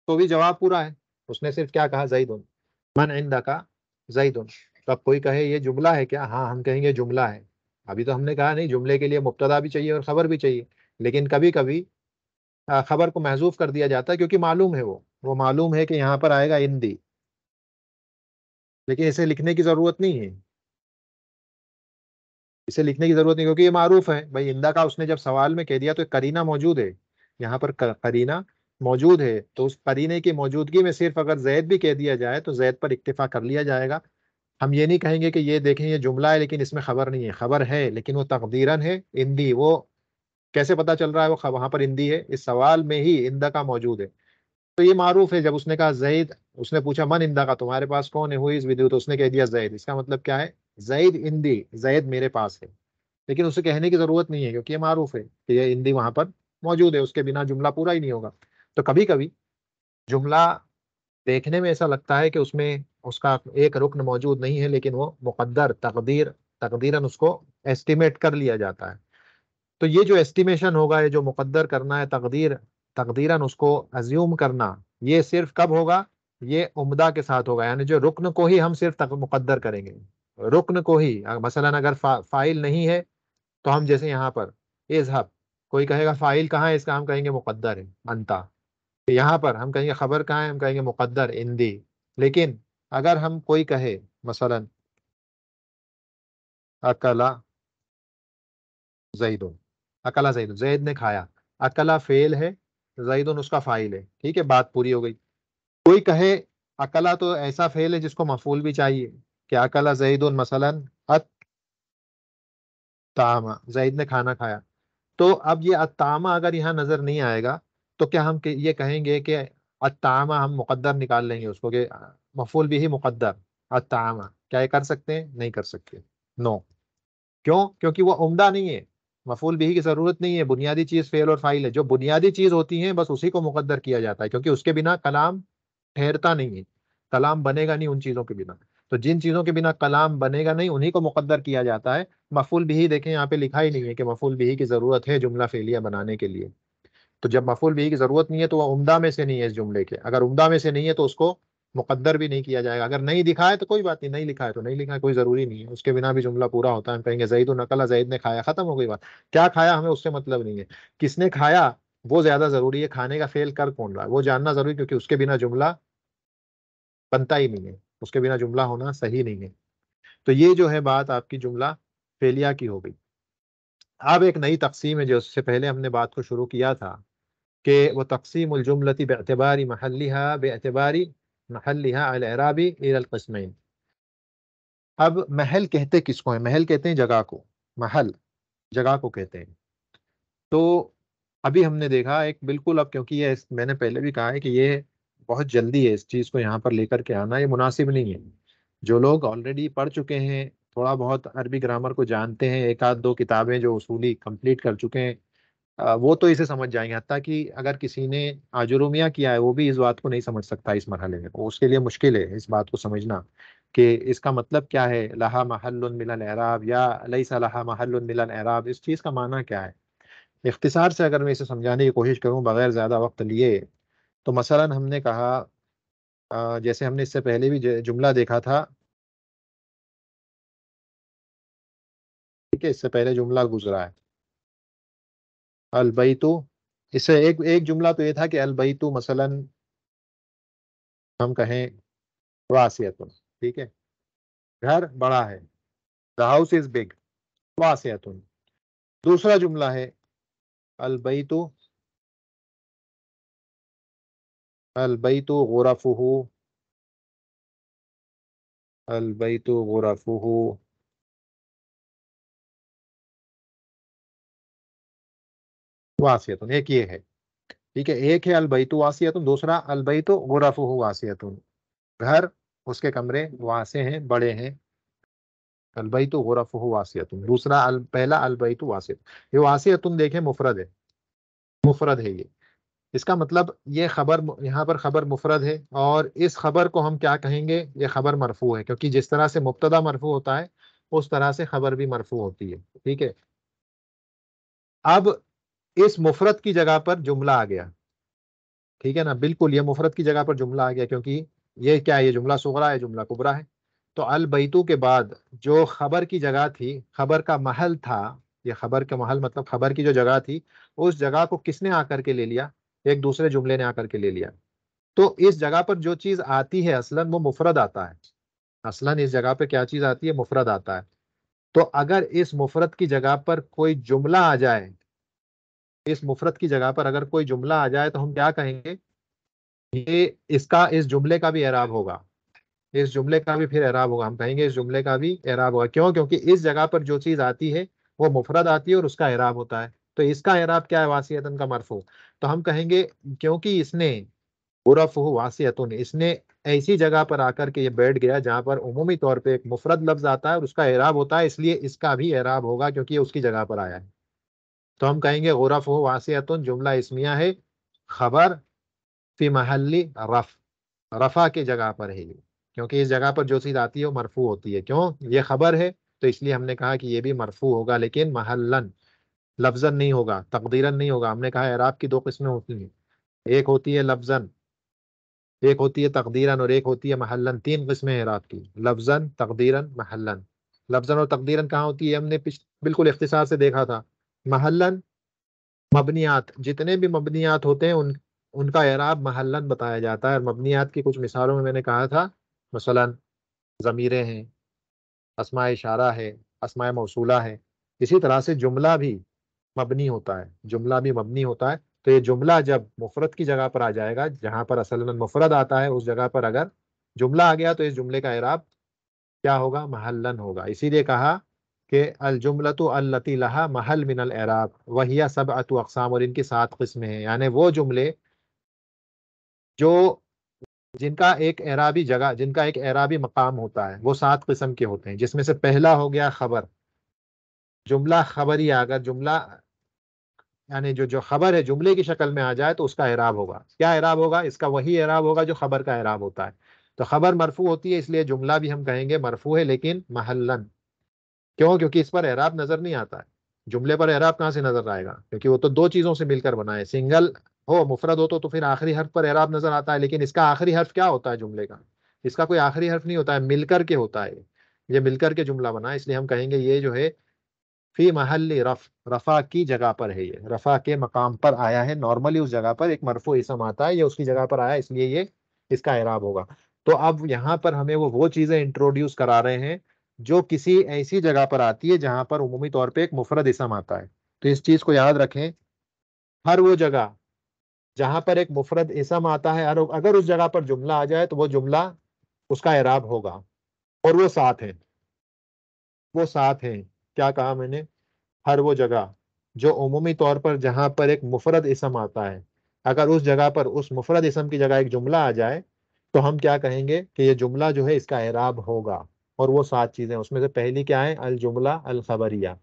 तो भी जवाब पूरा है उसने सिर्फ क्या कहा जईदुन मन इंद का जईदुन तब तो कोई कहे ये जुमला है क्या हाँ हम कहेंगे जुमला है अभी तो हमने कहा नहीं जुमले के लिए मुबतदा भी चाहिए और ख़बर भी चाहिए लेकिन कभी कभी ख़बर को महजूफ कर दिया जाता है क्योंकि मालूम है वो वो मालूम है कि यहाँ पर आएगा इंदी लेकिन इसे लिखने की ज़रूरत नहीं है इसे लिखने की ज़रूरत नहीं क्योंकि ये मारूफ है भाई इंदा का उसने जब सवाल में कह दिया तो करीना मौजूद है यहाँ पर करीना मौजूद है तो उस करीने की मौजूदगी में सिर्फ अगर जैद भी कह दिया जाए तो जैद पर इक्तफा कर लिया जाएगा हम ये नहीं कहेंगे कि ये देखें ये जुमला है लेकिन इसमें खबर नहीं है खबर है लेकिन वो तकदीरन है इंदी वो कैसे पता चल रहा है वो वहाँ पर इंदी है इस सवाल में ही इंदा का मौजूद है तो ये मारूफ है जब उसने कहा जैद उसने पूछा मन इंदा का तुम्हारे पास कौन है इस तो उसने कह दिया जैद इसका मतलब क्या है जैद इंदी जैद मेरे पास है लेकिन उसे कहने की ज़रूरत नहीं है क्योंकि ये मारूफ है कि ये इंदी वहां पर मौजूद है उसके बिना जुमला पूरा ही नहीं होगा तो कभी कभी जुमला देखने में ऐसा लगता है कि उसमें उसका एक रुकन मौजूद नहीं है लेकिन वो मुकद्दर तकदीर तकदीरन उसको एस्टिमेट कर लिया जाता है तो ये जो एस्टिमेशन होगा ये जो मुकद्दर करना है तकदीर तकदीरन उसको अज्यूम करना ये सिर्फ कब होगा ये उमदा के साथ होगा यानी जो रुकन को ही हम सिर्फ मुकद्दर करेंगे रुकन को ही मसला अगर फा, फाइल नहीं है तो हम जैसे यहाँ पर हब कोई कहेगा फाइल कहाँ है इसका हम कहेंगे मुकद्दर है अंता यहाँ पर हम कहेंगे खबर कहाँ है हम कहेंगे मुकद्दर इंदी लेकिन अगर हम कोई कहे मसला अकला जईदुन अकला जईदुन जैद ने खाया अकला फेल है जईदुन उसका फाइल है ठीक है बात पूरी हो गई कोई कहे अकला तो ऐसा फेल है जिसको मफूल भी चाहिए कि अकला जईद मसलन अत तामा जईद ने खाना खाया तो अब ये अतामा अगर यहाँ नज़र नहीं आएगा तो क्या हम ये कहेंगे कि अतामा हम मुकद्दर निकाल लेंगे उसको कि मफूल भी ही मुकद्दर अतामा क्या ये कर सकते हैं नहीं कर सकते नो क्यों क्योंकि वो उम्दा नहीं है मफूल भी की ज़रूरत नहीं है बुनियादी चीज़ फेल और फाइल है जो बुनियादी चीज़ होती है बस उसी को मुकद्दर किया जाता है क्योंकि उसके बिना कलाम ठहरता नहीं है कलाम बनेगा नहीं उन चीज़ों के बिना तो जिन चीज़ों के बिना कलाम बनेगा नहीं उन्हीं को मुकद्दर किया जाता है मफूल बिही देखें यहाँ पे लिखा ही नहीं है कि मफूल बिही की ज़रूरत है जुमला फेलिया बनाने के लिए तो जब मफूल बिही की ज़रूरत नहीं है तो वह उमदा में से नहीं है इस जुमले के अगर उमदा में से नहीं है तो उसको मुकद्दर भी नहीं किया जाएगा अगर नहीं दिखा है तो कोई बात नहीं नहीं लिखा है तो नहीं लिखा है कोई जरूरी नहीं है उसके बिना भी जुमला पूरा होता है हम कहेंगे जईद नकला जईद ने खाया खत्म हो गई बात क्या खाया हमें उससे मतलब नहीं है किसने खाया वो ज्यादा जरूरी है खाने का फेल कर कौन रहा है वो जानना जरूरी क्योंकि उसके बिना जुमला बनता ही नहीं है उसके बिना जुमला होना सही नहीं है तो ये जो है बात आपकी जुमला फेलिया की हो गई अब एक नई तकसीम है जो उससे पहले हमने बात को शुरू किया था कि वह तकसीम उलजुमलती बेतबारी महलिहा बेतबारी महलिहा अब महल कहते किसको है महल कहते हैं जगह को महल जगह को कहते हैं तो अभी हमने देखा एक बिल्कुल अब क्योंकि ये मैंने पहले भी कहा है कि ये बहुत जल्दी है इस चीज़ को यहाँ पर लेकर के आना ये मुनासिब नहीं है जो लोग ऑलरेडी पढ़ चुके हैं थोड़ा बहुत अरबी ग्रामर को जानते हैं एक आध दो किताबें जो उसूली कंप्लीट कर चुके हैं वो तो इसे समझ जाएंगे हती कि अगर किसी ने आजुरुमिया किया है वो भी इस बात को नहीं समझ सकता इस मरहले में तो उसके लिए मुश्किल है इस बात को समझना कि इसका मतलब क्या है लहा महल मिलन एराब या लई सलाहा महल मिलन एराब इस चीज़ का माना क्या है इख्तिसार से अगर मैं इसे समझाने की कोशिश करूँ बग़ैर ज़्यादा वक्त लिए तो मसला हमने कहा जैसे हमने इससे पहले भी जुमला देखा था ठीक है इससे पहले जुमला गुजरा है अलबैतु इससे एक एक जुमला तो ये था कि अलबैतु मसलन हम कहें वासियतुन ठीक है घर बड़ा है द हाउस इज बिग वासियतुन दूसरा जुमला है अलबैतु अलबैतु गुरफुहु अलबैतु गुरफुहु वासियतुन एक ये है ठीक है एक है अलबैतु वासियतुन दूसरा अलबैतु गुरफुहु वासियतुन घर उसके कमरे वासे हैं बड़े हैं अलबैत गरफ़ वासियतुन दूसरा अल, पहला अलबैत वासियत ये वासियतुन देखे मुफरद है मुफरद है ये इसका मतलब ये खबर यहाँ पर खबर मुफरद है और इस खबर को हम क्या कहेंगे ये खबर मरफू है क्योंकि जिस तरह से मुबतदा मरफू होता है उस तरह से खबर भी मरफू होती है ठीक है अब इस मुफरत की जगह पर जुमला आ गया ठीक है ना बिल्कुल ये मुफरत की जगह पर जुमला आ गया क्योंकि ये क्या है ये जुमला सुगरा है जुमला कुबरा है तो अलबैतू के बाद जो खबर की जगह थी खबर का महल था ये खबर के महल मतलब खबर की जो जगह थी उस जगह को किसने आकर के ले लिया एक दूसरे जुमले ने आकर के ले लिया तो इस जगह पर जो चीज़ आती है असलन वो मुफरद आता है असलन इस जगह पर क्या चीज़ आती है मुफरद आता है तो अगर इस मुफरत की जगह पर कोई जुमला आ जाए इस मुफरत की जगह पर अगर कोई जुमला आ जाए तो हम क्या कहेंगे ये इसका इस जुमले का भी एराब होगा इस जुमले का भी फिर एराब होगा हम कहेंगे इस जुमले का भी एराब होगा क्यों क्योंकि इस जगह पर जो चीज़ आती है वो मुफरद आती है और उसका एराब होता है तो इसका एराब क्या है वासीतन का मरफो तो हम कहेंगे क्योंकि इसने हो वासीतन इसने ऐसी जगह पर आकर के ये बैठ गया जहाँ पर उमूमी तौर पर एक मुफरद लफ्ज आता है और उसका एराब होता है इसलिए इसका भी एराब होगा क्योंकि ये उसकी जगह पर आया है तो हम कहेंगे गुरफ हो वासीतन जुमला इसमिया है खबर फी महली रफ रफा के जगह पर है ये क्योंकि इस जगह पर जो चीज़ आती है वो मरफू होती है क्यों ये खबर है तो इसलिए हमने कहा कि ये भी मरफू होगा लेकिन महलन लफजन नहीं होगा तकदीरन नहीं होगा हमने कहा एराब की दो किस्में होती हैं एक होती है लफजन एक होती है तकदीरन और एक होती है महलन तीन किस्में एराब की लफजन तकदीरन महलन लफजन और तकदीरन कहाँ होती है हमने बिल्कुल इख्तिसार से देखा था महलन मबनियात जितने भी मबनियात होते हैं उन उनका एराब महलन बताया जाता है और मबनियात की कुछ मिसालों में मैंने कहा था मसला ज़मीरें हैं असमा इशारा है असमा मौसूला है इसी तरह से जुमला भी मबनी होता है जुमला भी मबनी होता है तो ये जुमला जब मुफरत की जगह पर आ जाएगा जहाँ पर असल मुफरत आता है उस जगह पर अगर जुमला आ गया तो इस जुमले का इराब क्या होगा महलन होगा इसीलिए कहा कि अलजुमला तो अल्लती लहा महल अल एराब वही सब अतु अकसाम और इनकी सात किस्में हैं यानी वो जुमले जो जिनका एक एराबी जगह जिनका एक एराबी मकाम होता है वो सात किस्म के होते हैं जिसमें से पहला हो गया खबर जुमला खबर ही अगर जुमला यानी जो जो खबर है जुमले की शक्ल में आ जाए तो उसका एराब होगा क्या एराब होगा इसका वही एराब होगा जो खबर का एराब होता है तो खबर मरफू होती है इसलिए जुमला भी हम कहेंगे मरफू है लेकिन महलन क्यों क्योंकि इस पर एराब नजर नहीं आता है जुमले पर एराब कहाँ से नजर आएगा क्योंकि वो तो दो चीजों से मिलकर बना है सिंगल हो मुफरत हो तो, तो फिर आखिरी हर्फ पर एराब नजर आता है लेकिन इसका आखिरी हर्फ क्या होता है जुमले का इसका कोई आखिरी हर्फ नहीं होता है मिलकर के होता है ये मिलकर के जुमला बना इसलिए हम कहेंगे ये जो है फी महल रफ रफा की जगह पर है ये रफा के मकाम पर आया है नॉर्मली उस जगह पर एक मरफो इसम आता है ये उसकी जगह पर आया इसलिए ये इसका एराब होगा तो अब यहाँ पर हमें वो वो चीज़ें इंट्रोड्यूस करा रहे हैं जो किसी ऐसी जगह पर आती है जहाँ पर उमूमी तौर पर एक मुफरद इसम आता है तो इस चीज़ को याद रखें हर वो जगह जहां पर एक मुफरत इसम आता है अगर उस जगह पर जुमला आ जाए तो वो जुमला उसका एराब होगा और वो साथ हैं वो साथ हैं क्या कहा मैंने हर वो जगह जो अमूमी तौर पर जहाँ पर एक मुफरत इसम आता है अगर उस जगह पर उस मुफरत इसम की जगह एक जुमला आ जाए तो हम क्या कहेंगे कि ये जुमला जो है इसका एराब होगा और वो सात चीज़ें उसमें से पहली क्या है अल जुमला अल खबरिया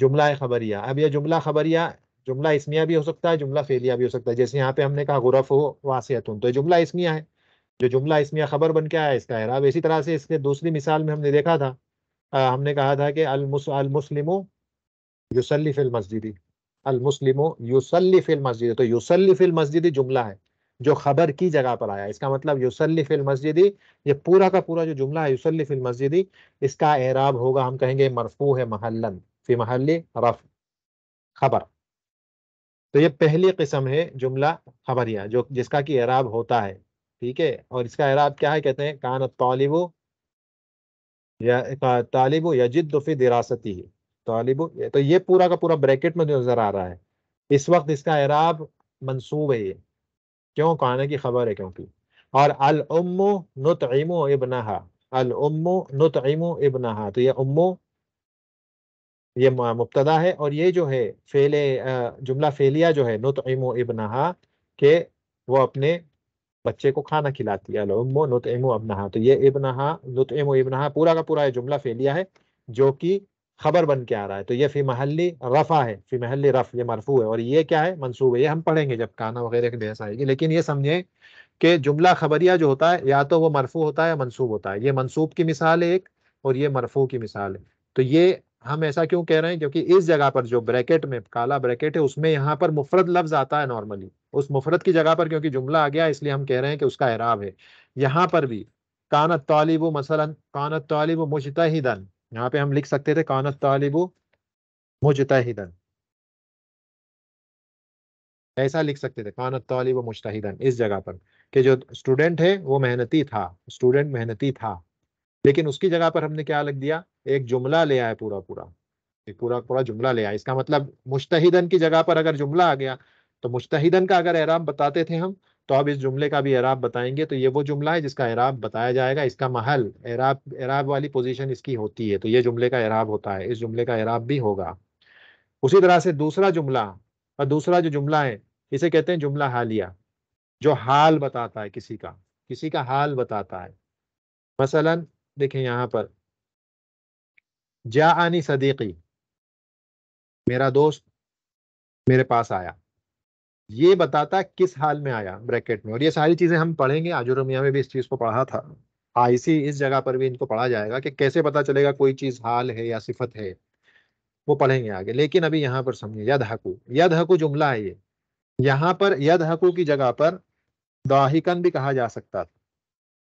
जुमला खबरिया अब यह जुमला खबरिया जुमला इसमिया भी हो सकता है जुमला फेलिया भी हो सकता है जैसे यहाँ पे हमने कहा गुरफ हो वासियतुन तो जुमला इसमिया है जो जुमला इसमिया खबर बन के आया इसका अराब इसी तरह से इसके दूसरी मिसाल में हमने देखा था आ, हमने कहा था कि अलमुस यूसली फिल मस्जिदी अलमुसलिमो यूसली फिल मस्जिद तो यूसली फिल मस्जिदी जुमला है जो खबर की जगह पर आया इसका मतलब यूसली फिल मस्जिदी ये पूरा का पूरा जो जुमला है यूसली फिल मस्जिदी इसका एराब होगा हम कहेंगे मरफू है महलन फी महल रफ खबर तो ये पहली किस्म है जुमला खबरिया जो जिसका कि एराब होता है ठीक है और इसका एराब क्या है कहते हैं कान तालिबो या तालिबो यजिदफी दिरासती तालिबो तो ये पूरा का पूरा ब्रैकेट में नजर आ रहा है इस वक्त इसका एराब मनसूब है ये क्यों कहने की खबर है क्योंकि और अल नुत इमो इबनहा अल नुत इमो इबनहा तो ये उम्मो ये मुबतदा है और ये जो है फेले जुमला फेलिया जो है इमो इबनहा के वो अपने बच्चे को खाना खिलाती है अलो इमो अबनहा तो ये इबनहा इमो इबनहा पूरा का पूरा जुमला फेलिया है जो कि खबर बन के आ रहा है तो ये फी महली रफ़ा है फी महली रफ़ ये मरफू है और ये क्या है मनसूब है ये हम पढ़ेंगे जब खाना वगैरह की बहस आएगी लेकिन ये समझें कि जुमला खबरिया जो होता है या तो वो मरफू होता है या मनसूब होता है ये मनसूब की मिसाल है एक और ये मरफू की मिसाल है तो ये हम ऐसा क्यों कह रहे हैं क्योंकि इस जगह पर जो ब्रैकेट में काला ब्रैकेट है उसमें यहाँ पर मुफरत लफ्ज आता है नॉर्मली उस मुफरत की जगह पर क्योंकि जुमला आ गया इसलिए हम कह रहे हैं कि उसका एराब है यहाँ पर भी कानत तालिब मसलन कानत तालिब मुजतहिदन यहाँ पे हम लिख सकते थे कानत तालिब मुजतहिदन ऐसा लिख सकते थे कानत तालिब मुजतहिदन इस जगह पर कि जो स्टूडेंट है वो मेहनती था स्टूडेंट मेहनती था लेकिन उसकी जगह पर हमने क्या लग दिया एक जुमला ले आया पूरा पूरा एक पूरा पूरा जुमला ले आया इसका मतलब मुश्तहिदन की जगह पर अगर जुमला आ गया तो मुश्तहिदन का अगर एराब बताते थे हम तो अब इस जुमले का भी एराब बताएंगे तो ये वो जुमला है जिसका एराब बताया जाएगा इसका महल एराब एराब वाली पोजीशन इसकी होती है तो ये जुमले का एराब होता है इस जुमले का एराब भी होगा उसी तरह से दूसरा जुमला और दूसरा जो जुमला है इसे कहते हैं जुमला हालिया जो हाल बताता है किसी का किसी का हाल बताता है मसलन देखें यहाँ पर जा आनी सदीकी मेरा दोस्त मेरे पास आया ये बताता किस हाल में आया ब्रैकेट में और ये सारी चीजें हम पढ़ेंगे आजुर में भी इस चीज को पढ़ा था आईसी इस जगह पर भी इनको पढ़ा जाएगा कि कैसे पता चलेगा कोई चीज हाल है या सिफत है वो पढ़ेंगे आगे लेकिन अभी यहाँ पर समझिए यद हकू यद हकू जुमला है ये यहाँ पर यद हकू की जगह पर दाहिकन भी कहा जा सकता था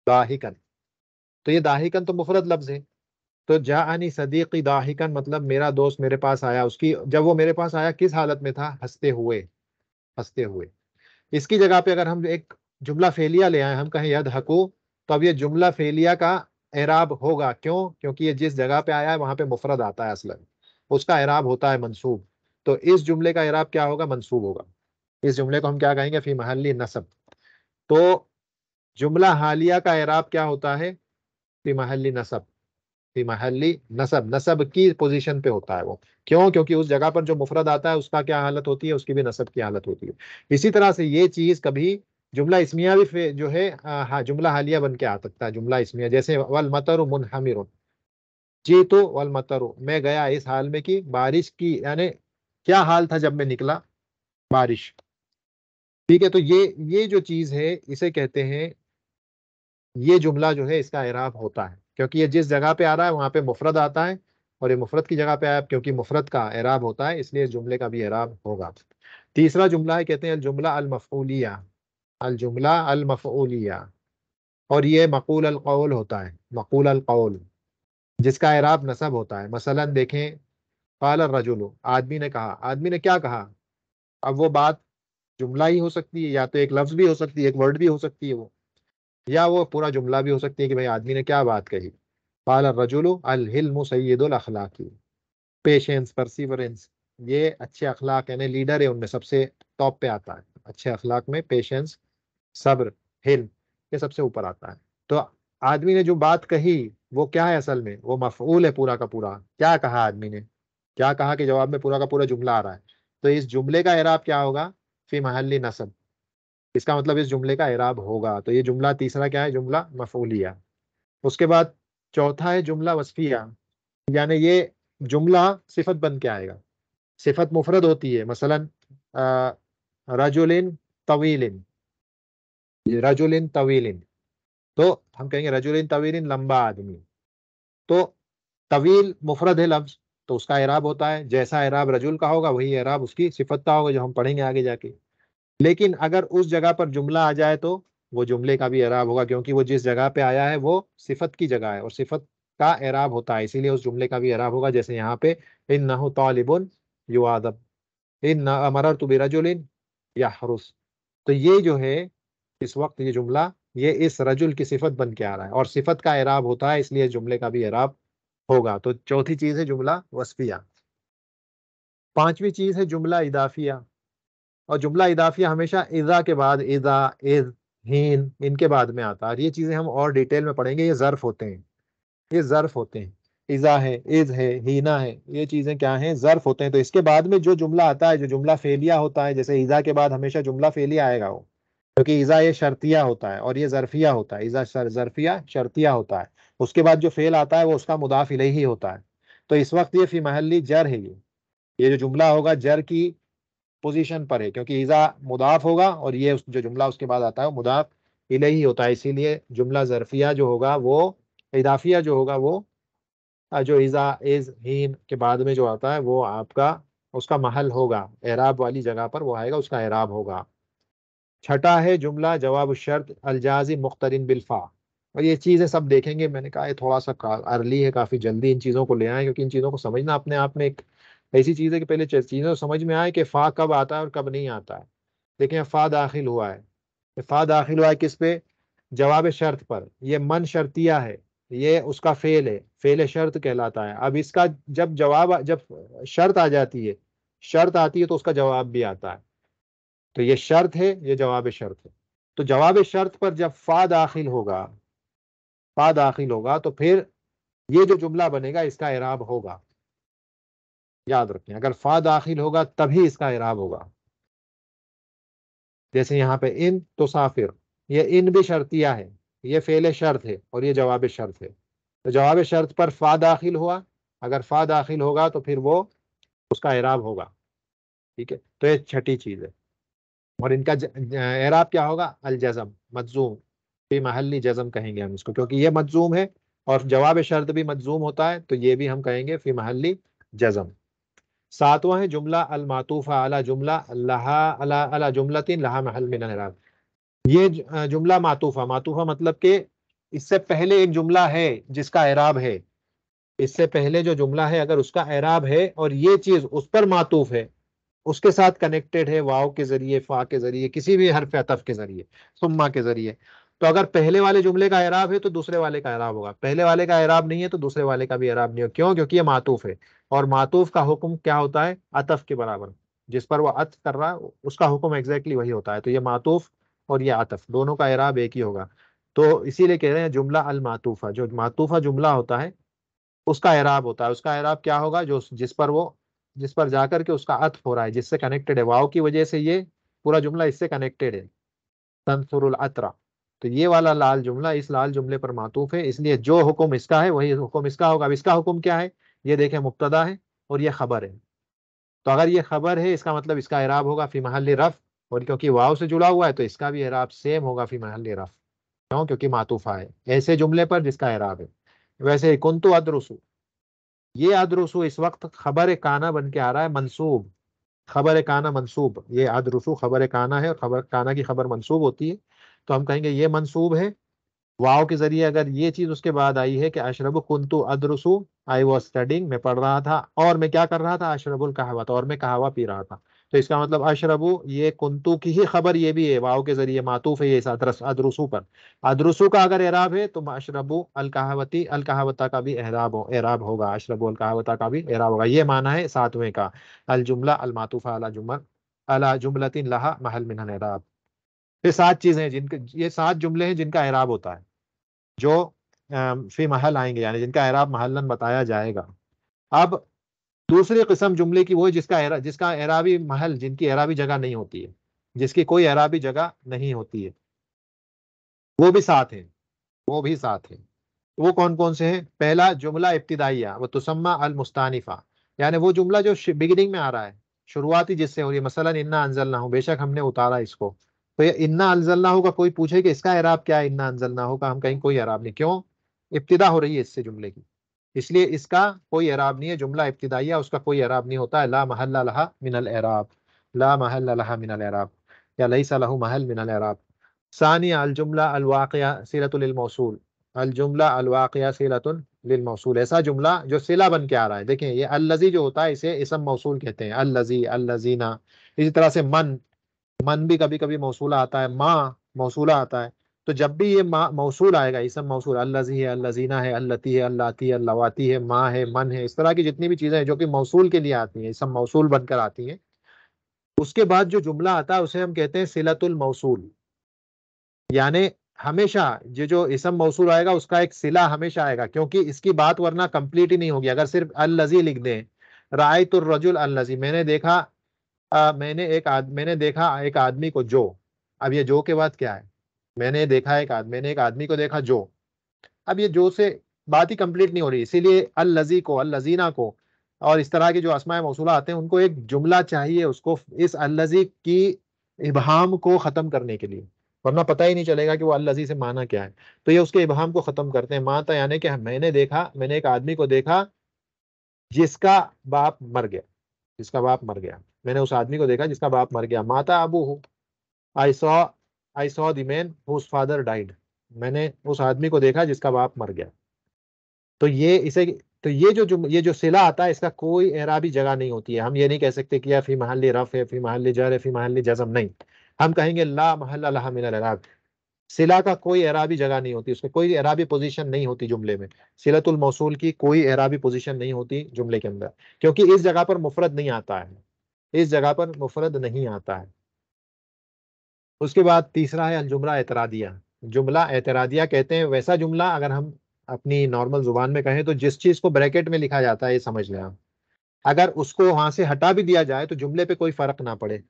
दाहिकन तो ये दाहिकन तो मुफरत लफ्ज है तो जा आनी सदीकी दाहिकन मतलब मेरा दोस्त मेरे पास आया उसकी जब वो मेरे पास आया किस हालत में था हंसते हुए हंसते हुए इसकी जगह पे अगर हम एक जुमला फेलिया ले आए हम कहें यद हकू तो अब ये जुमला फेलिया का एराब होगा क्यों क्योंकि ये जिस जगह पे आया है वहां पे मुफरत आता है असलन उसका एराब होता है मनसूब तो इस जुमले का एराब क्या होगा मनसूब होगा इस जुमले को हम क्या कहेंगे फी महली नसब तो जुमला हालिया का एराब क्या होता है फी महली नसब फी महली नसब नसब की पोजीशन पे होता है वो क्यों क्योंकि उस जगह पर जो मुफरद आता है उसका क्या हालत होती है उसकी भी नसब की हालत होती है इसी तरह से ये चीज़ कभी जुमला इसमिया भी जो है हाँ जुमला हालिया बन के आ सकता है जुमला इसमिया जैसे वल मतर मुनहमिर जी तो वल मतर मैं गया इस हाल में कि बारिश की यानी क्या हाल था जब मैं निकला बारिश ठीक है तो ये ये जो चीज़ है इसे कहते हैं ये जुमला जो है इसका एराब होता है क्योंकि ये जिस जगह पे आ रहा है वहाँ पे मुफरत आता है और ये मुफरत की जगह पे आया क्योंकि मुफरत का एराब होता है इसलिए इस जुमले का भी एराब होगा तीसरा जुमला है कहते हैं अलजुमला अलमफूलिया अलजुमला अलमफूलिया और ये मकूल अलकौल होता है मकूल अलकौल जिसका एराब नसब होता है मसला देखें पाल रजुल आदमी ने कहा आदमी ने क्या कहा अब वो बात जुमला ही हो सकती है या तो एक लफ्ज़ भी हो सकती है एक वर्ड भी हो सकती है वो या वो पूरा जुमला भी हो सकती है कि भाई आदमी ने क्या बात कही पाल रजुल अलहिल्म अखलाकी पेशेंस परसिवरेंस ये अच्छे अखलाक यानी लीडर है उनमें सबसे टॉप पे आता है अच्छे अखलाक में पेशेंस सब्र हिल्म ये सबसे ऊपर आता है तो आदमी ने जो बात कही वो क्या है असल में वो मफूल है पूरा का पूरा क्या कहा आदमी ने क्या कहा कि जवाब में पूरा का पूरा जुमला आ रहा है तो इस जुमले का एराब क्या होगा फी महल्ली नसब इसका मतलब इस जुमले का इराब होगा तो ये जुमला तीसरा क्या है जुमला मफूलिया उसके बाद चौथा है जुमला वसफिया यानी ये जुमला सिफत बन के आएगा सिफत मुफरद होती है मसलन रजुलिन तवीलिन रजुलिन तवीलिन तो हम कहेंगे रजुलिन तवीलिन लंबा आदमी तो तवील मुफरद है लफ्ज तो उसका एराब होता है जैसा एराब रजुल का होगा वही एराब उसकी सिफत का होगा जो हम पढ़ेंगे आगे जाके लेकिन अगर उस जगह पर जुमला आ जाए तो वो जुमले का भी एराब होगा क्योंकि वो जिस जगह पे आया है वो सिफत की जगह है और सिफत का एराब होता है इसीलिए उस जुमले का भी एराब होगा जैसे यहाँ पे इन नहु तालिबुन युवादब इन न तुबिर तुबिरजुलिन या तो ये जो है इस वक्त ये जुमला ये इस रजुल की सिफत बन के आ रहा है और सिफत का एराब होता है इसलिए जुमले का भी एराब होगा तो चौथी चीज़ है जुमला वसफिया पांचवी चीज़ है जुमला इदाफिया और जुमला इदाफिया हमेशा इज़ा के बाद इज़ा इज़ हीन इनके बाद में आता है ये चीज़ें हम और डिटेल में पढ़ेंगे ये ज़र्फ होते हैं ये ज़र्फ होते हैं इज़ा है इज़ है हीना है ये चीज़ें क्या हैं ज़र्फ होते हैं तो इसके बाद में जो जुमला आता है जो जुमला फेलिया होता है जैसे इज़ा के बाद हमेशा जुमला फेलिया आएगा वो क्योंकि इज़ा ये शर्तिया होता है और ये ज़रफिया होता है इज़ा ज़रफिया शर्तिया होता है उसके बाद जो फेल आता है वो उसका मुदाफिल ही होता है तो इस वक्त ये फ़ी महली जर है ये ये जो जुमला होगा जर की पोजीशन पर है क्योंकि ईजा मुदाफ होगा और ये उस जो जुमला उसके बाद आता है वो मुदाफ इले ही होता है इसीलिए जुमला ज़रफिया जो होगा वो इदाफिया जो होगा वो जो ईजा इज हीन के बाद में जो आता है वो आपका उसका महल होगा एराब वाली जगह पर वो आएगा उसका एराब होगा छठा है जुमला जवाब शर्त अलजाजी मुख्तरिन बिल्फा और ये चीज़ें सब देखेंगे मैंने कहा ये थोड़ा सा अर्ली है काफ़ी जल्दी इन चीज़ों को ले आए क्योंकि इन चीज़ों को समझना अपने आप में एक ऐसी चीज़ है कि पहले चीज़ें तो समझ में आए कि फ़ा कब आता है और कब नहीं आता है देखें फ़ा दाखिल हुआ है फ़ा दाखिल हुआ है किस पे जवाब शर्त पर यह मन शर्तिया है ये उसका फेल है फेल शर्त कहलाता है अब इसका जब जवाब जब शर्त आ जाती है शर्त आती है तो उसका जवाब भी आता है तो ये शर्त है ये जवाब शर्त है तो जवाब शर्त पर जब फा दाखिल होगा फा दाखिल होगा तो फिर ये जो जुमला बनेगा इसका इराब होगा याद रखें अगर फा दाखिल होगा तभी इसका इराब होगा जैसे यहाँ पे इन तो साफिर ये इन भी शर्तिया है ये फेल शर्त है और ये जवाब शर्त है तो जवाब शर्त पर फा दाखिल हुआ अगर फा दाखिल होगा तो फिर वो उसका एराब होगा ठीक है तो ये छठी चीज़ है और इनका एराब क्या होगा अलजम मजजूम भी महली जजम कहेंगे हम इसको क्योंकि ये मजजूम है और जवाब शर्त भी मजजूम होता है तो ये भी हम कहेंगे फी महली जजम सातवां है जुमला मातूफा अला जुमला लहा अला अला तीन लहा महल मिन ये जुमला मातूफ़ा मातूफ़ा मतलब के इससे पहले एक जुमला है जिसका एराब है इससे पहले जो जुमला है अगर उसका एराब है और ये चीज़ उस पर मातूफ़ है उसके साथ कनेक्टेड है वाव के ज़रिए फ़ा के ज़रिए किसी भी हरफ अतफ़ के ज़रिए सुम्मा के ज़रिए तो अगर पहले वाले जुमले का एराब है तो दूसरे वाले का एराब होगा पहले वाले का एराब नहीं है तो दूसरे वाले का भी एराब नहीं होगा क्यों क्योंकि ये मातूफ है और मातूफ का हुक्म क्या होता है अतफ के बराबर जिस पर वो अत कर रहा है उसका हुक्म एग्जैक्टली वही होता है तो ये मातूफ और ये अतफ दोनों का एराब एक ही होगा तो इसीलिए कह रहे हैं जुमला अल मातूफा जो मातूफा जुमला होता है उसका एराब होता है उसका एराब क्या होगा जो जिस पर वो जिस पर जाकर के उसका अत हो रहा है जिससे कनेक्टेड है वाव की वजह से ये पूरा जुमला इससे कनेक्टेड है तनसुरुल अतरा तो ये वाला लाल जुमला इस लाल जुमले पर मातूफ है इसलिए जो हुक्म इसका है वही हुक्म इसका होगा अब इसका हुक्म क्या है ये देखें मुबतदा है और यह खबर है तो अगर ये खबर है इसका मतलब इसका इराब होगा फी महल रफ और क्योंकि वाव से जुड़ा हुआ है तो इसका भी इराब सेम होगा फी महल रफ क्यों क्योंकि मातूफा है ऐसे जुमले पर जिसका इराब है वैसे कुंतु अदरसू ये अदरसू इस वक्त खबर काना बन के आ रहा है मनसूब खबर काना मनसूब ये अदरसु खबर काना है और खबर काना की खबर मनसूब होती है तो हम कहेंगे ये मनसूब है वाव के जरिए अगर ये चीज उसके बाद आई है कि अशरब कुंतु अदरसु आई वॉज स्टडिंग मैं पढ़ रहा था और मैं क्या कर रहा था अशरबुल कहावत और मैं कहावा पी रहा था तो इसका मतलब अशरबु ये कुंतु की ही खबर ये भी है वाव के जरिए मातूफ है ये अदरसु पर अदरसु का अगर एराब है तो कहावती अलकहावती अलकहावता का भी एराब हो एराब होगा अशरबू अलकहावता का भी एराब होगा ये माना है सातवें का अलजुमला अलमातूफा अला जुमल अला जुमलतिन लहा महल मिनल एराब ये सात चीजें हैं जिनके ये सात जुमले हैं जिनका एराब होता है जो फी महल आएंगे यानी जिनका एराब महलन बताया जाएगा अब दूसरी किस्म जुमले की वो है जिसका एरा, जिसका एराबी महल जिनकी एराबी जगह नहीं होती है जिसकी कोई एराबी जगह नहीं होती है वो भी साथ हैं वो भी साथ हैं वो कौन कौन से हैं पहला जुमला इब्तदाइया वो तुसम्मा अल मुस्तानिफा यानी वो जुमला जो बिगिनिंग में आ रहा है शुरुआती जिससे हो रही है मसलन इन्ना अनजल ना हो बेशक हमने उतारा इसको तो ये इन्ना ना होगा कोई पूछे कि इसका एराब क्या है इन्ना ना होगा हम कहीं कोई एराब नहीं क्यों इब्तदा हो रही है इससे जुमले की इसलिए इसका कोई एराब नहीं है जुमला है उसका कोई एराब नहीं होता है ला महल लहा मिनल एराब ला महल लहा मिनल एराब या लई सलाह महल मिनल एराब सानिया अलजुमला अलवाक़िया सीरतमौसूल अलजुमला अलवाक़िया सीरतमौसूल ऐसा जुमला जो सिला बन के आ रहा है देखें ये अल्लजी जो होता है इसे इसम मौसूल कहते हैं अल्लजी अल्लजीना इसी तरह से मन मन भी कभी कभी मौसू आता है माँ मौसूला आता है तो जब भी ये माँ मौसू आएगा इसम मौसूल अल्लाजी है अल्लाजीना है अल्लती है अल्लाती है अल्लावाती है माँ है मन है इस तरह की जितनी भी चीज़ें हैं जो कि मौसूल के लिए आती हैं इसम मौसूल बनकर आती हैं उसके बाद जो जुमला आता है उसे हम कहते हैं सिलतुल मौसूल यानी हमेशा ये जो इसम मौसूल आएगा उसका एक सिला हमेशा आएगा क्योंकि इसकी बात वरना कंप्लीट ही नहीं होगी अगर सिर्फ लजी लिख दें रजुल अल लजी मैंने देखा आ, मैंने एक आद, मैंने देखा एक आदमी को जो अब ये जो के बाद क्या है मैंने देखा एक आदमी मैंने एक आदमी को देखा जो अब ये जो से बात ही कंप्लीट नहीं हो रही इसीलिए अल लजी को अल लजीना को और इस तरह के जो असमाय मौसूला आते हैं उनको एक जुमला चाहिए उसको इस अलजी की इबहम को ख़त्म करने के लिए वरना पता ही नहीं चलेगा कि वो अल्लजी से माना क्या है तो ये उसके इबहम को ख़त्म करते हैं माता यानी कि मैंने देखा मैंने एक आदमी को देखा जिसका बाप मर गया जिसका बाप मर गया मैंने उस आदमी को देखा जिसका बाप मर गया माता अबू हो I saw I saw then man whose father died मैंने उस आदमी को देखा जिसका बाप मर गया तो ये इसे तो ये जो, जो ये जो सिला आता है इसका कोई एराबी जगह नहीं होती है हम ये नहीं कह सकते कि फी महल रफ है फी महल जर है फी महल जजम नहीं हम कहेंगे ला महल सिला का कोई एराबी जगह नहीं होती उसमें कोई एराबी पोजीशन नहीं होती जुमले में सिलतुल मौसूल की कोई एराबी पोजीशन नहीं होती जुमले के अंदर क्योंकि इस जगह पर मुफरत नहीं आता है इस जगह पर मुफरद नहीं आता है उसके बाद तीसरा है जुमला एतरादिया जुमला एतरादिया कहते हैं वैसा जुमला अगर हम अपनी नॉर्मल जुबान में कहें तो जिस चीज़ को ब्रैकेट में लिखा जाता है ये समझ लें आप अगर उसको वहां से हटा भी दिया जाए तो जुमले पे कोई फर्क ना पड़े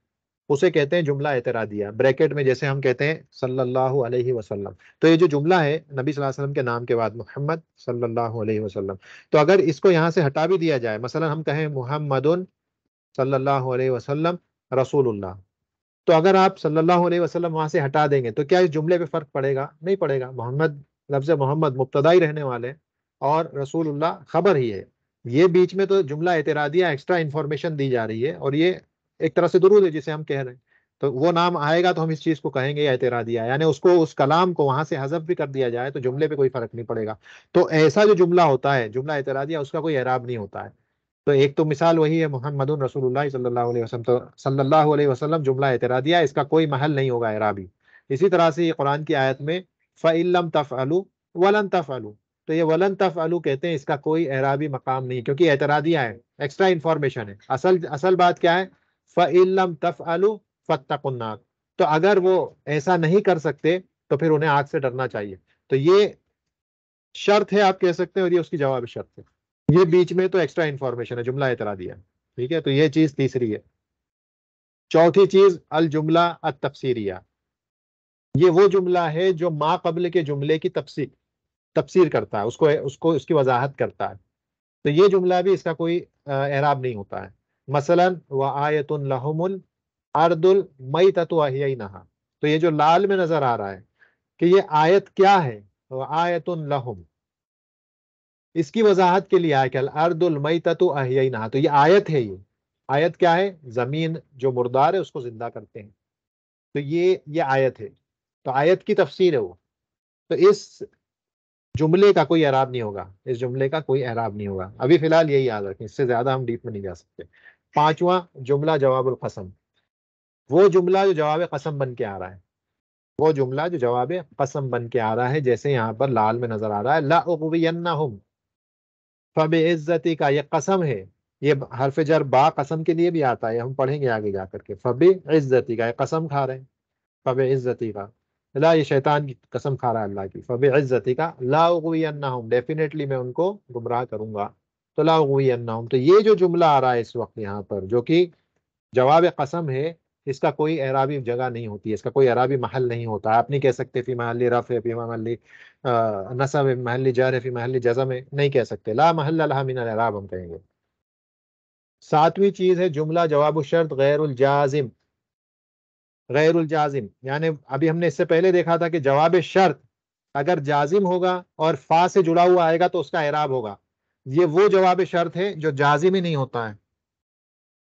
उसे कहते हैं जुमला एतरादिया ब्रैकेट में जैसे हम कहते हैं सल्लल्लाहु अलैहि वसल्लम तो ये जो जुमला है नबी सल्लल्लाहु अलैहि वसल्लम के नाम के बाद मोहम्मद सल्लल्लाहु अलैहि वसल्लम तो अगर इसको यहाँ से हटा भी दिया जाए मसलन हम कहें मोहम्मद सल्लल्लाहु अलैहि वसल्लम रसूलुल्लाह तो अगर आप सल्लल्लाहु अलैहि वसल्लम वहाँ से हटा देंगे तो क्या इस जुमले पे फ़र्क पड़ेगा नहीं पड़ेगा मोहम्मद लफ्ज़ मोहम्मद मुबतदा ही रहने वाले और रसूलुल्लाह खबर ही है ये बीच में तो जुमला एतरादिया एक्स्ट्रा इन्फॉर्मेशन दी जा रही है और ये एक तरह से दुरूद है जिसे हम कह रहे हैं तो वो नाम आएगा तो हम इस चीज़ को कहेंगे एतरादिया यानी उसको उस कलाम को वहाँ से हजफ भी कर दिया जाए तो जुमले पे कोई फ़र्क नहीं पड़ेगा तो ऐसा जो जुमला होता है जुमला एतरादिया उसका कोई एराब नहीं होता है तो एक तो मिसाल वही है मोहम्मद रसूलुल्लाह सल्लल्लाहु अलैहि तो जुमला एतरादिया इसका कोई महल नहीं होगा एराबी इसी तरह से ये कुरान की आयत में तफ तफ़लू वलन तफ़लू तो ये वलन तफ़लू कहते हैं इसका कोई एराबी मकाम नहीं क्योंकि एतरादिया है एक्स्ट्रा इन्फॉर्मेशन है असल असल बात क्या है तफ तफ़लू फ़तकुन्नाक तो अगर वो ऐसा नहीं कर सकते तो फिर उन्हें आग से डरना चाहिए तो ये शर्त है आप कह सकते हैं और ये उसकी जवाब शर्त है ये बीच में तो एक्स्ट्रा इन्फॉर्मेशन है जुमला इतरा दिया ठीक है तो ये चीज तीसरी है चौथी चीज अल जुमला अत तफसरिया ये वो जुमला है जो माँ कबल के जुमले की तफसी तफसीर करता है उसको उसको उसकी वजाहत करता है तो ये जुमला भी इसका कोई एराब नहीं होता है मसलन व आयतुल लहमुल अर्दुल मई तत्वाही नहा तो ये जो लाल में नजर आ रहा है कि ये आयत क्या है वह आयतुल लहम इसकी वजाहत के लिए आया क्या अर्दुलमई तो अहिया नहा तो ये आयत है ये आयत क्या है जमीन जो मुर्दार है उसको जिंदा करते हैं तो ये ये आयत है तो आयत की तफसीर है वो तो इस जुमले का कोई एराब नहीं होगा इस जुमले का कोई एराब नहीं होगा अभी फिलहाल यही याद रखें इससे ज्यादा हम डीप में नहीं जा सकते पांचवा जुमला जवाब कसम वो जुमला जो जवाब कसम बन के आ रहा है वो जुमला जो जवाब कसम बन के आ रहा है जैसे यहाँ पर लाल में नजर आ रहा है लाबियन फब इज़्ज़ती का ये कसम है ये हरफ जर बा कसम के लिए भी आता है हम पढ़ेंगे आगे जा करके फब इज़्ज़ती का ये कसम खा रहे हैं फब इज़्ज़ती का ला ये शैतान की कसम खा रहा है अल्लाह की फब इज़्ज़ती का हूँ डेफिनेटली मैं उनको गुमराह करूँगा तो हूँ तो ये जो जुमला आ रहा है इस वक्त यहाँ पर जो कि जवाब कसम है इसका कोई एराबी जगह नहीं होती है इसका कोई एराबी महल नहीं होता आप नहीं कह सकते फी महल रफ है फी महल नसा में महल है फी महल जजा में नहीं कह सकते ला महल ला मिन हम कहेंगे सातवीं चीज़ है जुमला जवाब शर्त गैर जाजिम गैर उजाजिम यानी अभी हमने इससे पहले देखा था कि जवाब शर्त अगर जाजिम होगा और फा से जुड़ा हुआ आएगा तो उसका एराब होगा ये वो जवाब शर्त है जो जाजिम ही नहीं होता है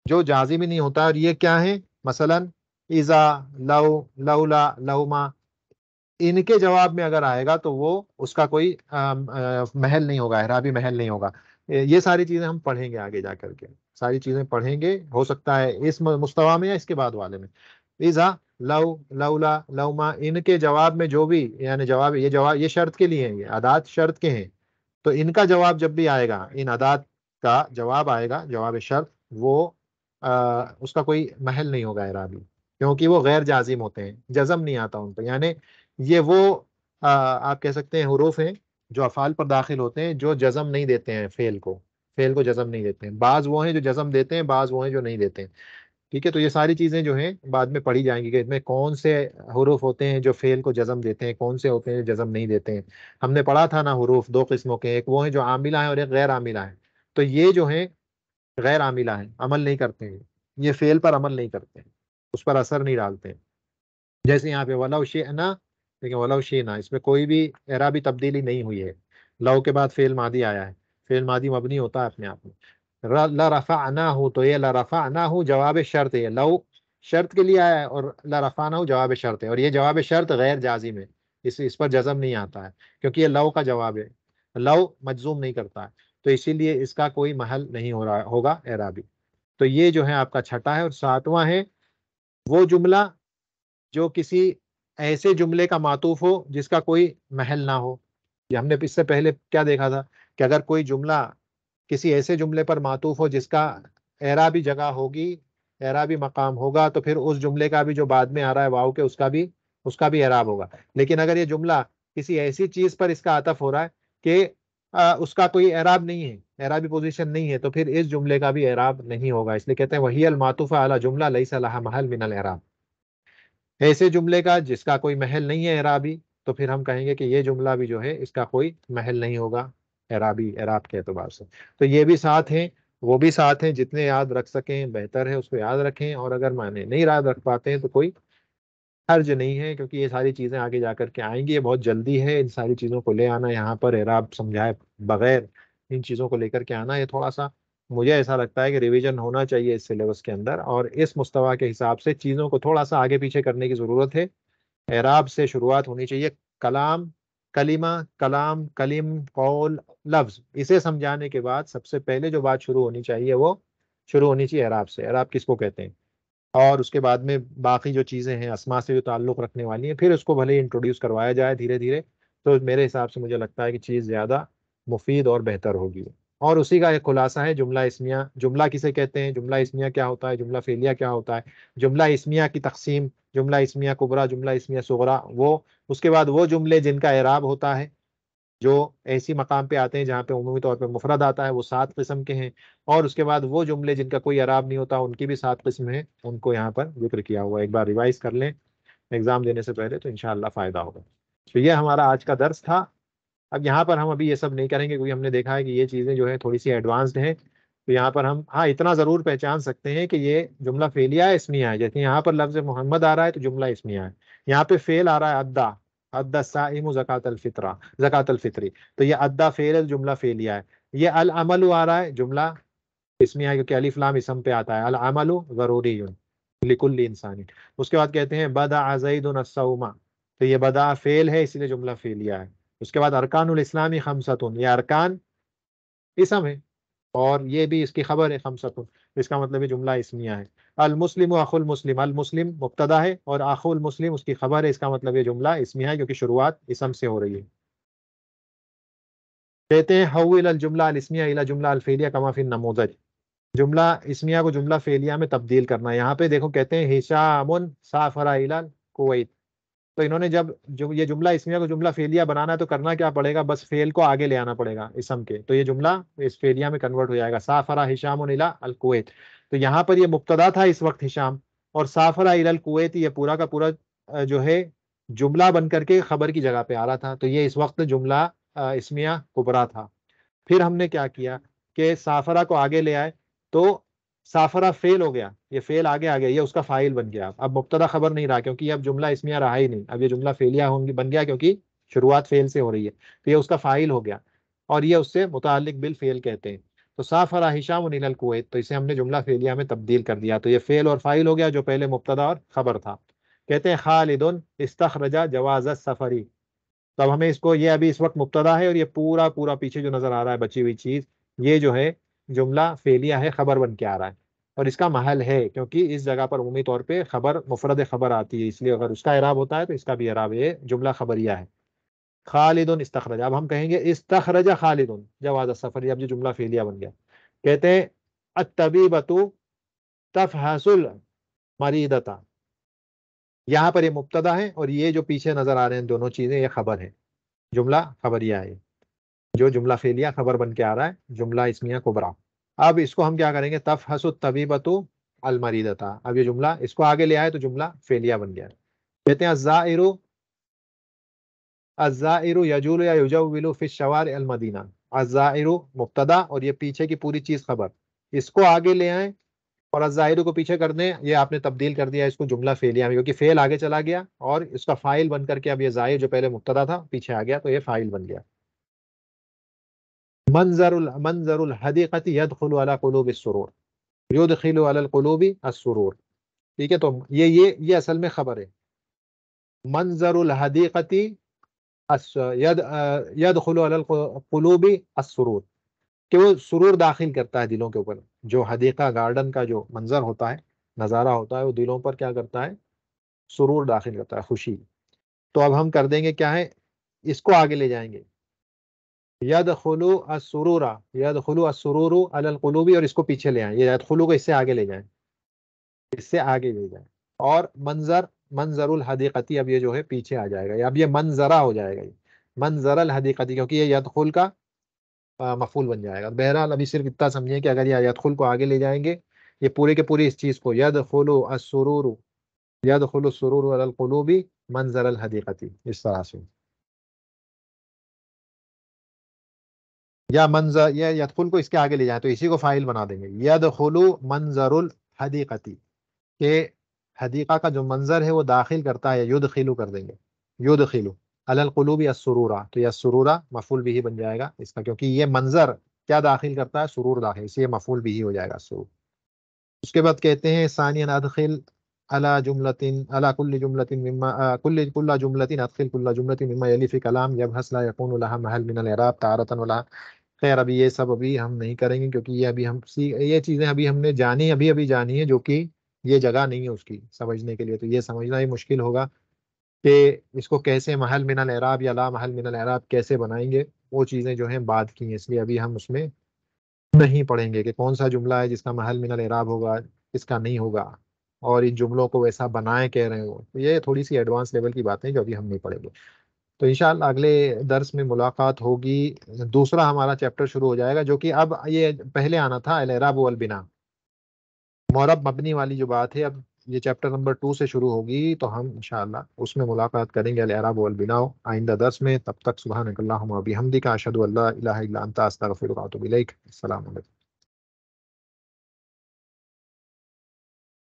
जो जाजिम ही नहीं होता और ये क्या है मसलन इज़ा लव लवला लवमा इनके जवाब में अगर आएगा तो वो उसका कोई आ, आ, महल नहीं होगा हराबी महल नहीं होगा ये सारी चीज़ें हम पढ़ेंगे आगे जा करके सारी चीज़ें पढ़ेंगे हो सकता है इस मुस्तवा में या इसके बाद वाले में इज़ा लव लवला लवमा इनके जवाब में जो भी यानी जवाब ये जवाब ये शर्त के लिए हैं ये आदात शर्त के हैं तो इनका जवाब जब भी आएगा इन आदात का जवाब आएगा जवाब शर्त वो आ, उसका कोई महल नहीं होगा इराबी क्योंकि वो गैर जाजिम होते हैं जजम नहीं आता उन पर यानी ये वो आ, आप कह सकते हैं हरूफ हैं जो अफाल पर दाखिल होते हैं जो जजम नहीं देते हैं फेल को फेल को जजम नहीं देते हैं बाज़ वो हैं जो जजम देते हैं बाज़ वो हैं जो नहीं देते हैं ठीक है तो ये सारी चीज़ें जो हैं बाद में पढ़ी जाएंगी कि इसमें कौन से हरूफ होते हैं जो फेल को जजम देते हैं कौन से होते हैं जो जजम नहीं देते हैं हमने पढ़ा था ना हरूफ दो किस्मों के एक वो हैं जो आमिला हैं और एक गैर आमिला है तो ये जो हैं गैर आमिला है अमल नहीं करते हैं ये फेल पर अमल नहीं करते हैं उस पर असर नहीं डालते हैं जैसे यहाँ पे वला शेना लेकिन वला शेना इसमें कोई भी एराबी तब्दीली नहीं हुई है लव के बाद फेल मादी आया है फेल मादी मबनी होता है अपने आप में ल रफ़ा आना हो तो ये ल रफ़ा आना हो जवाब शर्त है लव शर्त के लिए आया है और ल रफ़ा ना हो जवाब शर्त है और ये जवाब शर्त गैर जाजिम है इस इस पर जजम नहीं आता है क्योंकि ये लव का जवाब है लव मजजूम नहीं करता है तो इसीलिए इसका कोई महल नहीं हो रहा होगा एराबी तो ये जो है आपका छठा है और सातवां है वो जुमला जो किसी ऐसे जुमले का मातूफ हो जिसका कोई महल ना हो ये हमने इससे पहले क्या देखा था कि अगर कोई जुमला किसी ऐसे जुमले पर मातूफ हो जिसका एराबी जगह होगी एराबी मकाम होगा तो फिर उस जुमले का भी जो बाद में आ रहा है वाव के उसका भी उसका भी एराब होगा लेकिन अगर ये जुमला किसी ऐसी चीज पर इसका आतफ हो रहा है कि उसका कोई एराब नहीं है एराबी पोजीशन नहीं है तो फिर इस जुमले का भी एराब नहीं होगा इसलिए कहते हैं वही अलमातुफा अला जुमला लई सलाह महल अल एराब ऐसे जुमले का जिसका कोई महल नहीं है एराबी तो फिर हम कहेंगे कि ये जुमला भी जो है इसका कोई महल नहीं होगा एराबी एराब के अतबार से तो ये भी साथ हैं वो भी साथ हैं जितने याद रख सकें बेहतर है उसको याद रखें और अगर माने नहीं याद रख पाते हैं तो कोई हर्ज नहीं है क्योंकि ये सारी चीज़ें आगे जा कर के आएंगी ये बहुत जल्दी है इन सारी चीज़ों को ले आना यहाँ पर एराब समझाए बगैर इन चीज़ों को लेकर के आना ये थोड़ा सा मुझे ऐसा लगता है कि रिवीजन होना चाहिए इस सिलेबस के अंदर और इस मुस्तवा के हिसाब से चीज़ों को थोड़ा सा आगे पीछे करने की ज़रूरत है एराब से शुरुआत होनी चाहिए कलाम कलिमा कलाम कलिम कौल लफ्ज़ इसे समझाने के बाद सबसे पहले जो बात शुरू होनी चाहिए वो शुरू होनी चाहिए एराब से एराब किसको कहते हैं और उसके बाद में बाकी जो चीज़ें हैं आसमां से जो ताल्लुक़ रखने वाली हैं फिर उसको भले इंट्रोड्यूस करवाया जाए धीरे धीरे तो मेरे हिसाब से मुझे लगता है कि चीज़ ज़्यादा मुफीद और बेहतर होगी और उसी का एक खुलासा है जुमला इसमिया जुमला किसे कहते हैं जुमला इसमिया क्या होता है जुमला फेलिया क्या होता है जुमला इसमिया की तकसीम जुमला इसमिया कुबरा जुमला इसमिया सगरा वो उसके बाद वो जुमले जिनका एराब होता है जो ऐसी मकाम पे आते हैं जहाँ पे उमूमी तौर पे मुफरद आता है वो सात किस्म के हैं और उसके बाद वो जुमले जिनका कोई अराब नहीं होता उनकी भी सात किस्म हैं उनको यहाँ पर जिक्र किया हुआ एक बार रिवाइज कर लें एग्ज़ाम देने से पहले तो इन फ़ायदा होगा तो ये हमारा आज का दर्ज था अब यहाँ पर हम अभी ये सब नहीं करेंगे क्योंकि हमने देखा है कि ये चीज़ें जो है थोड़ी सी एडवांस्ड हैं तो यहाँ पर हम हाँ इतना ज़रूर पहचान सकते हैं कि ये जुमला फेलिया इसमिया है जैसे यहाँ पर लफ्ज़ मोहम्मद आ रहा है तो जुमला इसमिया है यहाँ पे फेल आ रहा है अद्दा अद्दा साइम जक़ात अलफ़ितरा जक़ात अलफ़ितरी तो ये अद्दा फ़ेल जुमला फ़ेलिया है ये अल अमल आ रहा है जुमला इसमें है क्योंकि अलिफ लाम इसम पे आता है अल अमल ज़रूरी लिकुल्ली इंसानी उसके बाद कहते हैं बदा आज़ैदमा तो ये बदा फ़ेल है इसलिए जुमला फ़ेलिया है उसके बाद अरकानस्लामी खमसतुन ये अरकान इसम है और ये भी इसकी खबर है खमसतुन तो इसका मतलब ये जुमला इसमिया है अल मुस्लिम आखुल मुस्लिम अल मुस्लिम मुबतदा है और आखुल मुस्लिम उसकी खबर है इसका मतलब ये जुमला इसमिया है क्योंकि शुरुआत इसम से हो रही है कहते हैं हउल जुमला अलस्मिया इला जुमला अलफेलिया कमाफिन नमोजज जुमला इसमिया को जुमला फेलिया में तब्दील करना यहाँ पे देखो कहते हैं हिशामुन साफरा इला कुवैत तो इन्होंने जब जो ये जुमला इसमिया को जुमला फेलिया बनाना है तो करना क्या पड़ेगा बस फेल को आगे ले आना पड़ेगा इसम के तो ये जुमला इस फेलिया में कन्वर्ट हो जाएगा साफरा हिशाम नीला अलकुवैत तो यहाँ पर ये मुक्तदा था इस वक्त हिशाम और साफरा अल इलकुवैत ये पूरा का पूरा जो है जुमला बन करके खबर की जगह पे आ रहा था तो ये इस वक्त जुमला इसमिया कुबरा था फिर हमने क्या किया कि साफरा को आगे ले आए तो साफरा फेल हो गया ये फेल आगे आ गया ये उसका फाइल बन गया अब मुबतदा खबर नहीं रहा क्योंकि अब जुमला इसमिया रहा ही नहीं अब ये जुमला फेलिया होंगी बन गया क्योंकि शुरुआत फेल से हो रही है तो ये उसका फाइल हो गया और ये उससे मुतलिक बिल फेल कहते हैं तो साफरा हिशाम नील कुवैत तो इसे हमने जुमला फेलिया में तब्दील कर दिया तो ये फेल और फाइल हो गया जो पहले मुबतदा और खबर था कहते हैं खालिदन इस्तखरजा जवाजत सफरी तो अब हमें इसको ये अभी इस वक्त मुबतदा है और ये पूरा पूरा पीछे जो नज़र आ रहा है बची हुई चीज़ ये जो है जुमला फेलिया है खबर बन के आ रहा है और इसका महल है क्योंकि इस जगह पर उमूमी तौर पे खबर मुफरद खबर आती है इसलिए अगर उसका इराब होता है तो इसका भी इराब ये जुमला खबरिया है खालिदन इस्तखरज अब हम कहेंगे खालिद उन जवाद सफर अब जो जुमला फेलिया बन गया कहते हैं अतबीबतु तफहसुल मरीदता यहाँ पर ये मुबतदा है और ये जो पीछे नजर आ रहे हैं दोनों चीज़ें ये खबर है जुमला खबरिया है जो जुमला फेलिया खबर बन के आ रहा है जुमला इसमिया कुबरा अब इसको हम क्या करेंगे तफ हसु तबीबतु अलमरीदता अब ये जुमला इसको आगे ले आए तो जुमला फेलिया बन गया कहते हैं अज़ाइरु अज़ाइरु यजुल या युजविलु फिश शवार अलमदीना अज़ाइरु मुब्तदा और ये पीछे की पूरी चीज़ खबर इसको आगे ले आए और अज़ाइरु को पीछे कर दें ये आपने तब्दील कर दिया इसको जुमला फेलिया में क्योंकि फेल आगे चला गया और इसका फ़ाइल बन करके अब ये ज़ाहिर जो पहले मुब्तदा था पीछे आ गया तो ये फ़ाइल बन गया मंजरुल मंजरुल हदीकत यदखल वाला कलूब सुरूर युदखिल अलकलूबी असरूर ठीक है तो ये ये ये असल में खबर है मंजरुल हदीकती यद यदखल अलकलूबी असरूर कि वो सुरूर दाखिल करता है दिलों के ऊपर जो हदीका गार्डन का जो मंजर होता है नज़ारा होता है वो दिलों पर क्या करता है सुरूर दाखिल करता है खुशी तो अब हम कर देंगे क्या है इसको आगे ले जाएंगे यद खलू असरूरा यद खुलू असरूरू अलकलूबी और इसको पीछे ले आए ये याद खलू को इससे आगे ले जाए इससे आगे ले जाए और मंजर मंजरुल हदीकती अब ये जो है पीछे आ जाएगा अब ये मंजरा हो जाएगा ये मंजरल हदीकती क्योंकि ये खुल का मफूल बन जाएगा बहरहाल अभी सिर्फ इतना समझिए कि अगर ये खुल को आगे ले जाएंगे ये पूरे के पूरे इस चीज़ को यद खुलो असरूर यद खुलो सुरूर अलकलूबी मंजरल हदीकती इस तरह से या मंजर या यदखुल को इसके आगे ले जाए तो इसी को फाइल बना देंगे यदखुलु मंजरुल हदीकती के हदीका का जो मंजर है वो दाखिल करता है युद्ध खिलू कर देंगे युद्ध खिलू अलकुलूब या सुरूरा तो यह सुरूरा मफूल भी बन जाएगा इसका क्योंकि ये मंजर क्या दाखिल करता है सुरूर दाखिल इसलिए मफूल भी हो जाएगा सुरूर उसके बाद कहते हैं सानिया अदखिल अला जुमलतिन अला कुल्ली जुमलतिन मिम्मा जुमलतिन अदखिल जुमलतिन मिम्मा यली फी कलाम यबहस ला यकून लहा महल मिन अल इराब तारतन वला खैर अभी ये सब अभी हम नहीं करेंगे क्योंकि ये अभी हम सी ये चीज़ें अभी हमने जानी अभी अभी जानी है जो कि ये जगह नहीं है उसकी समझने के लिए तो ये समझना ही मुश्किल होगा कि इसको कैसे महल मिन अल इराब या ला महल मिन अल इराब कैसे बनाएंगे वो चीज़ें जो हैं बाद की हैं इसलिए अभी हम उसमें नहीं पढ़ेंगे कि कौन सा जुमला है जिसका महल मिन अल इराब होगा इसका नहीं होगा और इन जुमलों को वैसा बनाए कह रहे हो तो ये थोड़ी सी एडवांस लेवल की बातें जो अभी हम नहीं पढ़ेंगे तो इन अगले दर्स में मुलाकात होगी दूसरा हमारा चैप्टर शुरू हो जाएगा जो कि अब ये पहले आना था अलहराब अलबिना मौरब मबनी वाली जो बात है अब ये चैप्टर नंबर टू से शुरू होगी तो हम इंशाल्लाह उसमें मुलाकात करेंगे अलहराब अलबिना आइंदा दर्स में तब तक सुबह नकल्ला हम अभी हमदी का अशद